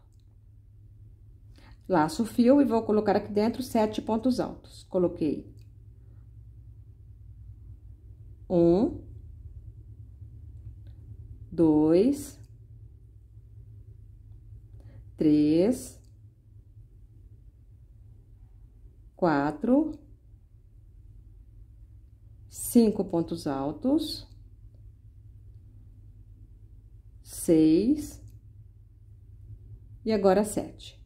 Laço o fio e vou colocar aqui dentro sete pontos altos. Coloquei um, dois, três, quatro, cinco pontos altos, seis, e agora sete.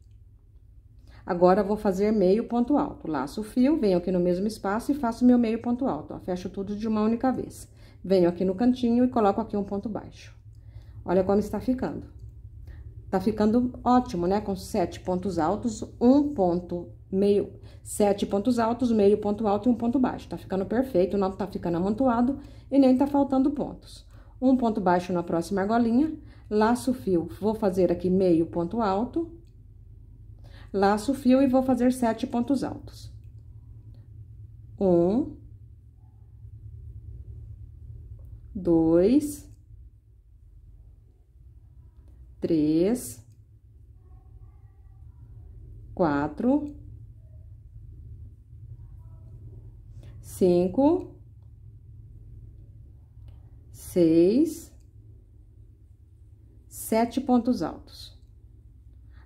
Agora, vou fazer meio ponto alto. Laço o fio, venho aqui no mesmo espaço e faço meu meio ponto alto, ó. Fecho tudo de uma única vez. Venho aqui no cantinho e coloco aqui um ponto baixo. Olha como está ficando. Tá ficando ótimo, né? Com sete pontos altos, um ponto meio, sete pontos altos, meio ponto alto e um ponto baixo. Tá ficando perfeito, não tá ficando amontoado e nem tá faltando pontos. Um ponto baixo na próxima argolinha, laço fio, vou fazer aqui meio ponto alto, laço fio e vou fazer sete pontos altos. Um, dois, três, quatro, cinco, seis, sete pontos altos.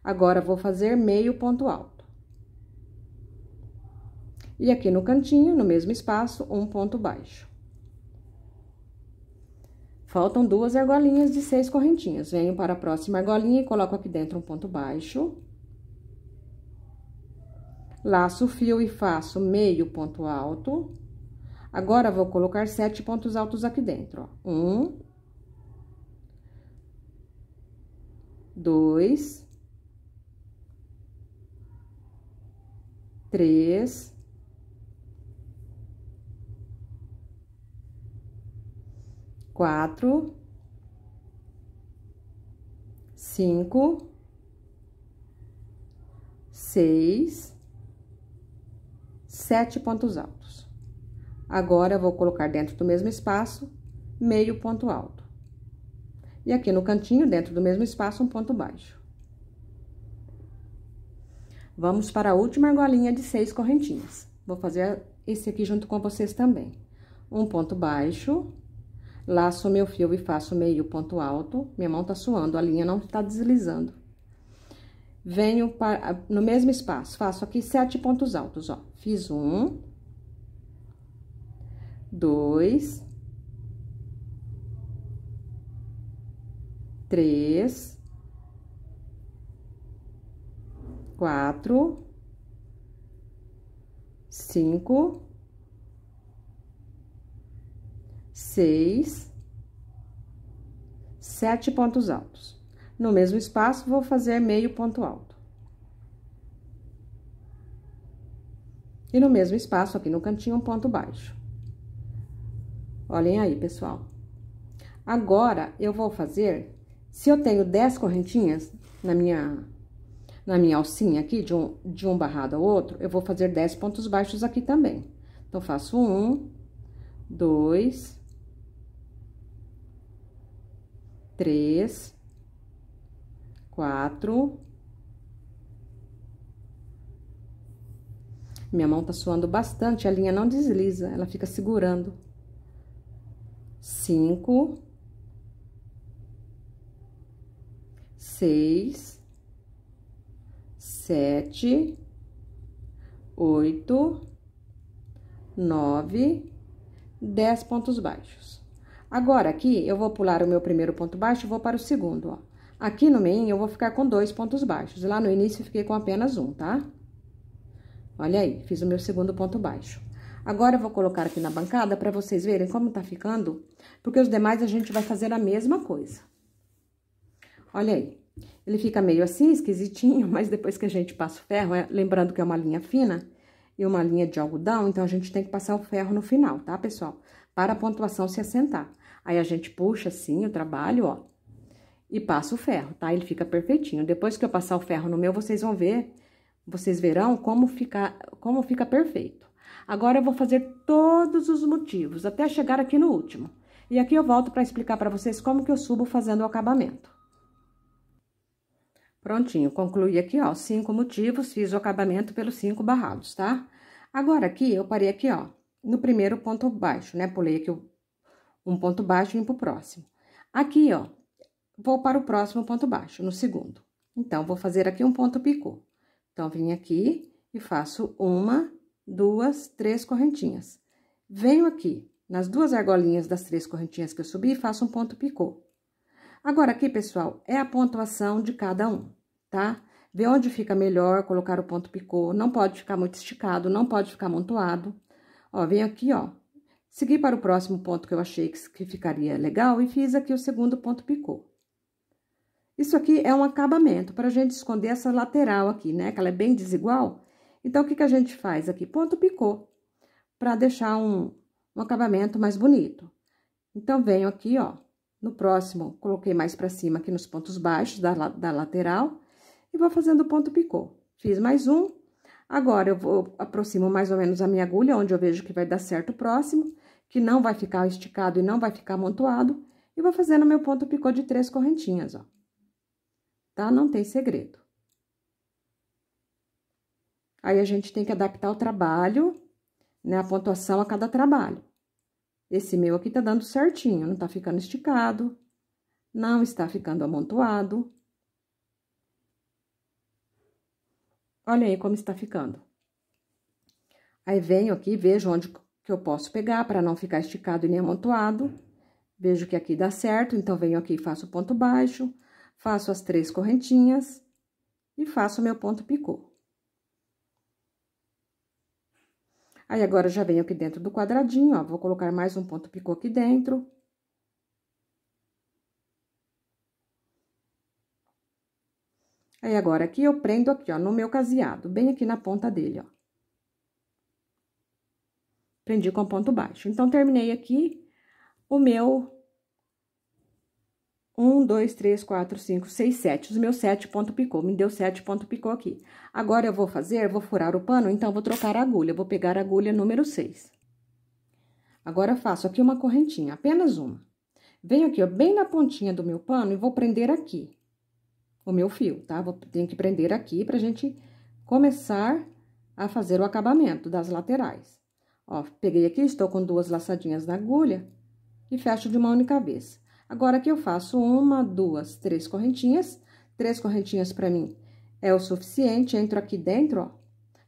Agora, vou fazer meio ponto alto. E aqui no cantinho, no mesmo espaço, um ponto baixo. Faltam duas argolinhas de seis correntinhas. Venho para a próxima argolinha e coloco aqui dentro um ponto baixo. Laço o fio e faço meio ponto alto. Agora, vou colocar sete pontos altos aqui dentro, ó. Um. Dois. Três. quatro, cinco, seis, sete pontos altos. Agora, vou colocar dentro do mesmo espaço, meio ponto alto. E aqui no cantinho, dentro do mesmo espaço, um ponto baixo. Vamos para a última argolinha de seis correntinhas. Vou fazer esse aqui junto com vocês também. Um ponto baixo, laço meu fio e faço meio ponto alto, minha mão tá suando, a linha não tá deslizando. Venho para, no mesmo espaço, faço aqui sete pontos altos, ó. Fiz um, dois, três, quatro, cinco, seis, sete pontos altos. No mesmo espaço, vou fazer meio ponto alto. E no mesmo espaço, aqui no cantinho, um ponto baixo. Olhem aí, pessoal. Agora, eu vou fazer... Se eu tenho 10 correntinhas na minha, na minha alcinha aqui, de um, de um barrado ao outro, eu vou fazer 10 pontos baixos aqui também. Então, faço um, dois, três, quatro. Minha mão tá suando bastante, a linha não desliza, ela fica segurando. Cinco. Seis. Sete. Oito. Nove. Dez pontos baixos. Agora aqui eu vou pular o meu primeiro ponto baixo e vou para o segundo, ó. Aqui no meio eu vou ficar com dois pontos baixos, lá no início eu fiquei com apenas um, tá? Olha aí, fiz o meu segundo ponto baixo. Agora eu vou colocar aqui na bancada para vocês verem como tá ficando, porque os demais a gente vai fazer a mesma coisa. Olha aí, ele fica meio assim, esquisitinho, mas depois que a gente passa o ferro, é, lembrando que é uma linha fina e uma linha de algodão, então a gente tem que passar o ferro no final, tá, pessoal? para a pontuação se assentar. Aí a gente puxa assim o trabalho, ó, e passa o ferro, tá? Ele fica perfeitinho. Depois que eu passar o ferro no meu, vocês vão ver, vocês verão como fica, como fica perfeito. Agora eu vou fazer todos os motivos, até chegar aqui no último. E aqui eu volto para explicar para vocês como que eu subo fazendo o acabamento. Prontinho, concluí aqui, ó, cinco motivos, fiz o acabamento pelos cinco barrados, tá? Agora aqui, eu parei aqui, ó, no primeiro ponto baixo, né? Pulei aqui um ponto baixo e vim pro próximo. Aqui, ó, vou para o próximo ponto baixo, no segundo. Então, vou fazer aqui um ponto picô. Então, vim aqui e faço uma, duas, três correntinhas. Venho aqui nas duas argolinhas das três correntinhas que eu subi e faço um ponto picô. Agora, aqui, pessoal, é a pontuação de cada um, tá? Ver onde fica melhor colocar o ponto picô, não pode ficar muito esticado, não pode ficar amontoado. Ó, vem aqui, ó. Segui para o próximo ponto que eu achei que ficaria legal e fiz aqui o segundo ponto picô. Isso aqui é um acabamento para a gente esconder essa lateral aqui, né? Que ela é bem desigual. Então, o que, que a gente faz aqui? Ponto picô, para deixar um, um acabamento mais bonito. Então, venho aqui, ó, no próximo, coloquei mais para cima aqui nos pontos baixos da, da lateral e vou fazendo ponto picô. Fiz mais um, Agora, eu vou, aproximo mais ou menos a minha agulha, onde eu vejo que vai dar certo o próximo, que não vai ficar esticado e não vai ficar amontoado, e vou fazendo meu ponto picô de três correntinhas, ó. Tá? Não tem segredo. Aí, a gente tem que adaptar o trabalho, né, a pontuação a cada trabalho. Esse meu aqui tá dando certinho, não tá ficando esticado, não está ficando amontoado, Olha aí como está ficando. Aí venho aqui, vejo onde que eu posso pegar para não ficar esticado e nem amontoado. Vejo que aqui dá certo, então venho aqui e faço ponto baixo, faço as três correntinhas e faço meu ponto picô. Aí, agora, já venho aqui dentro do quadradinho, ó, vou colocar mais um ponto picô aqui dentro. Aí, agora, aqui eu prendo aqui, ó, no meu caseado, bem aqui na ponta dele, ó. Prendi com ponto baixo. Então, terminei aqui o meu... Um, dois, três, quatro, cinco, seis, sete. Os meus sete ponto picô. Me deu sete ponto picô aqui. Agora, eu vou fazer, vou furar o pano, então, vou trocar a agulha. Vou pegar a agulha número seis. Agora, faço aqui uma correntinha, apenas uma. Venho aqui, ó, bem na pontinha do meu pano e vou prender aqui o meu fio, tá? Vou, tenho que prender aqui pra gente começar a fazer o acabamento das laterais. Ó, peguei aqui, estou com duas laçadinhas na agulha e fecho de uma única vez. Agora, aqui eu faço uma, duas, três correntinhas. Três correntinhas pra mim é o suficiente. Entro aqui dentro, ó,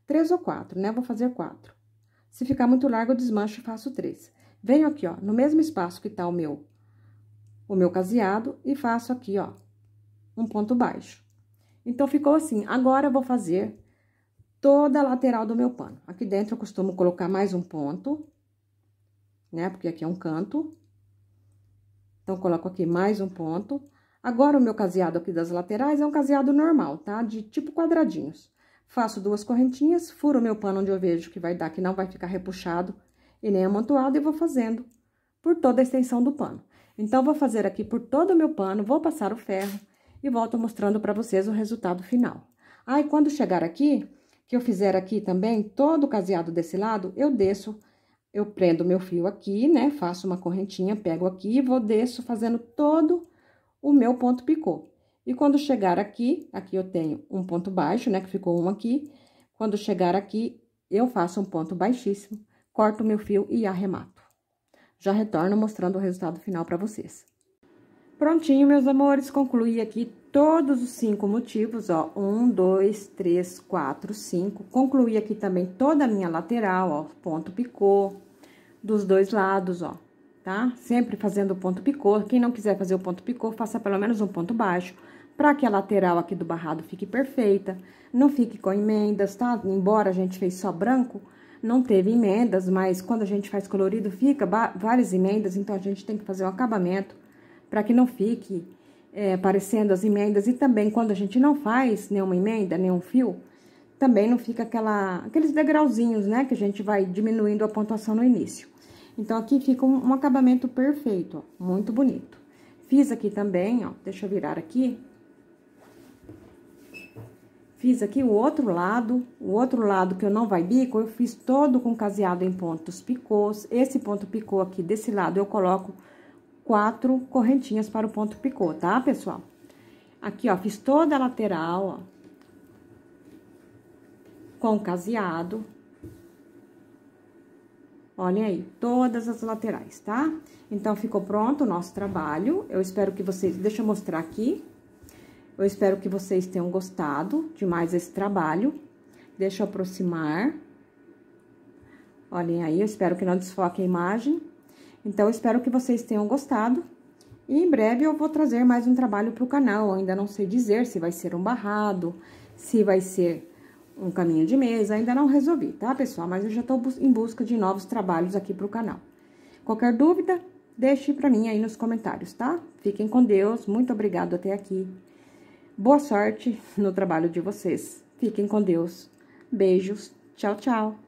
três ou quatro, né? Vou fazer quatro. Se ficar muito largo, eu desmancho e faço três. Venho aqui, ó, no mesmo espaço que tá o meu, o meu caseado e faço aqui, ó, um ponto baixo. Então, ficou assim. Agora, vou fazer toda a lateral do meu pano. Aqui dentro, eu costumo colocar mais um ponto, né? Porque aqui é um canto. Então, coloco aqui mais um ponto. Agora, o meu caseado aqui das laterais é um caseado normal, tá? De tipo quadradinhos. Faço duas correntinhas, furo meu pano onde eu vejo que vai dar, que não vai ficar repuxado e nem amontoado, e vou fazendo por toda a extensão do pano. Então, vou fazer aqui por todo o meu pano, vou passar o ferro, e volto mostrando para vocês o resultado final. Aí, quando chegar aqui, que eu fizer aqui também, todo o caseado desse lado, eu desço, eu prendo meu fio aqui, né? Faço uma correntinha, pego aqui e vou desço fazendo todo o meu ponto picô. E quando chegar aqui, aqui eu tenho um ponto baixo, né? Que ficou um aqui. Quando chegar aqui, eu faço um ponto baixíssimo, corto meu fio e arremato. Já retorno mostrando o resultado final para vocês. Prontinho, meus amores, concluí aqui todos os cinco motivos, ó. Um, dois, três, quatro, cinco. Concluí aqui também toda a minha lateral, ó, ponto picô, dos dois lados, ó, tá? Sempre fazendo o ponto picô. Quem não quiser fazer o ponto picô, faça pelo menos um ponto baixo, para que a lateral aqui do barrado fique perfeita. Não fique com emendas, tá? Embora a gente fez só branco, não teve emendas, mas quando a gente faz colorido, fica várias emendas, então a gente tem que fazer o um acabamento para que não fique é, aparecendo as emendas e também quando a gente não faz nenhuma emenda, nenhum fio, também não fica aquela, aqueles degrauzinhos, né, que a gente vai diminuindo a pontuação no início. Então, aqui fica um, um acabamento perfeito, ó, muito bonito. Fiz aqui também, ó, deixa eu virar aqui. Fiz aqui o outro lado, o outro lado que eu não vai bico, eu fiz todo com caseado em pontos picôs. Esse ponto picô aqui desse lado eu coloco quatro correntinhas para o ponto picô, tá, pessoal? Aqui, ó, fiz toda a lateral, ó. Com caseado. Olhem aí, todas as laterais, tá? Então, ficou pronto o nosso trabalho. Eu espero que vocês... Deixa eu mostrar aqui. Eu espero que vocês tenham gostado de mais esse trabalho. Deixa eu aproximar. Olhem aí, eu espero que não desfoque a imagem. Então, espero que vocês tenham gostado. E em breve eu vou trazer mais um trabalho para o canal. Eu ainda não sei dizer se vai ser um barrado, se vai ser um caminho de mesa. Ainda não resolvi, tá, pessoal? Mas eu já estou em busca de novos trabalhos aqui para o canal. Qualquer dúvida, deixe para mim aí nos comentários, tá? Fiquem com Deus. Muito obrigado até aqui. Boa sorte no trabalho de vocês. Fiquem com Deus. Beijos. Tchau, tchau.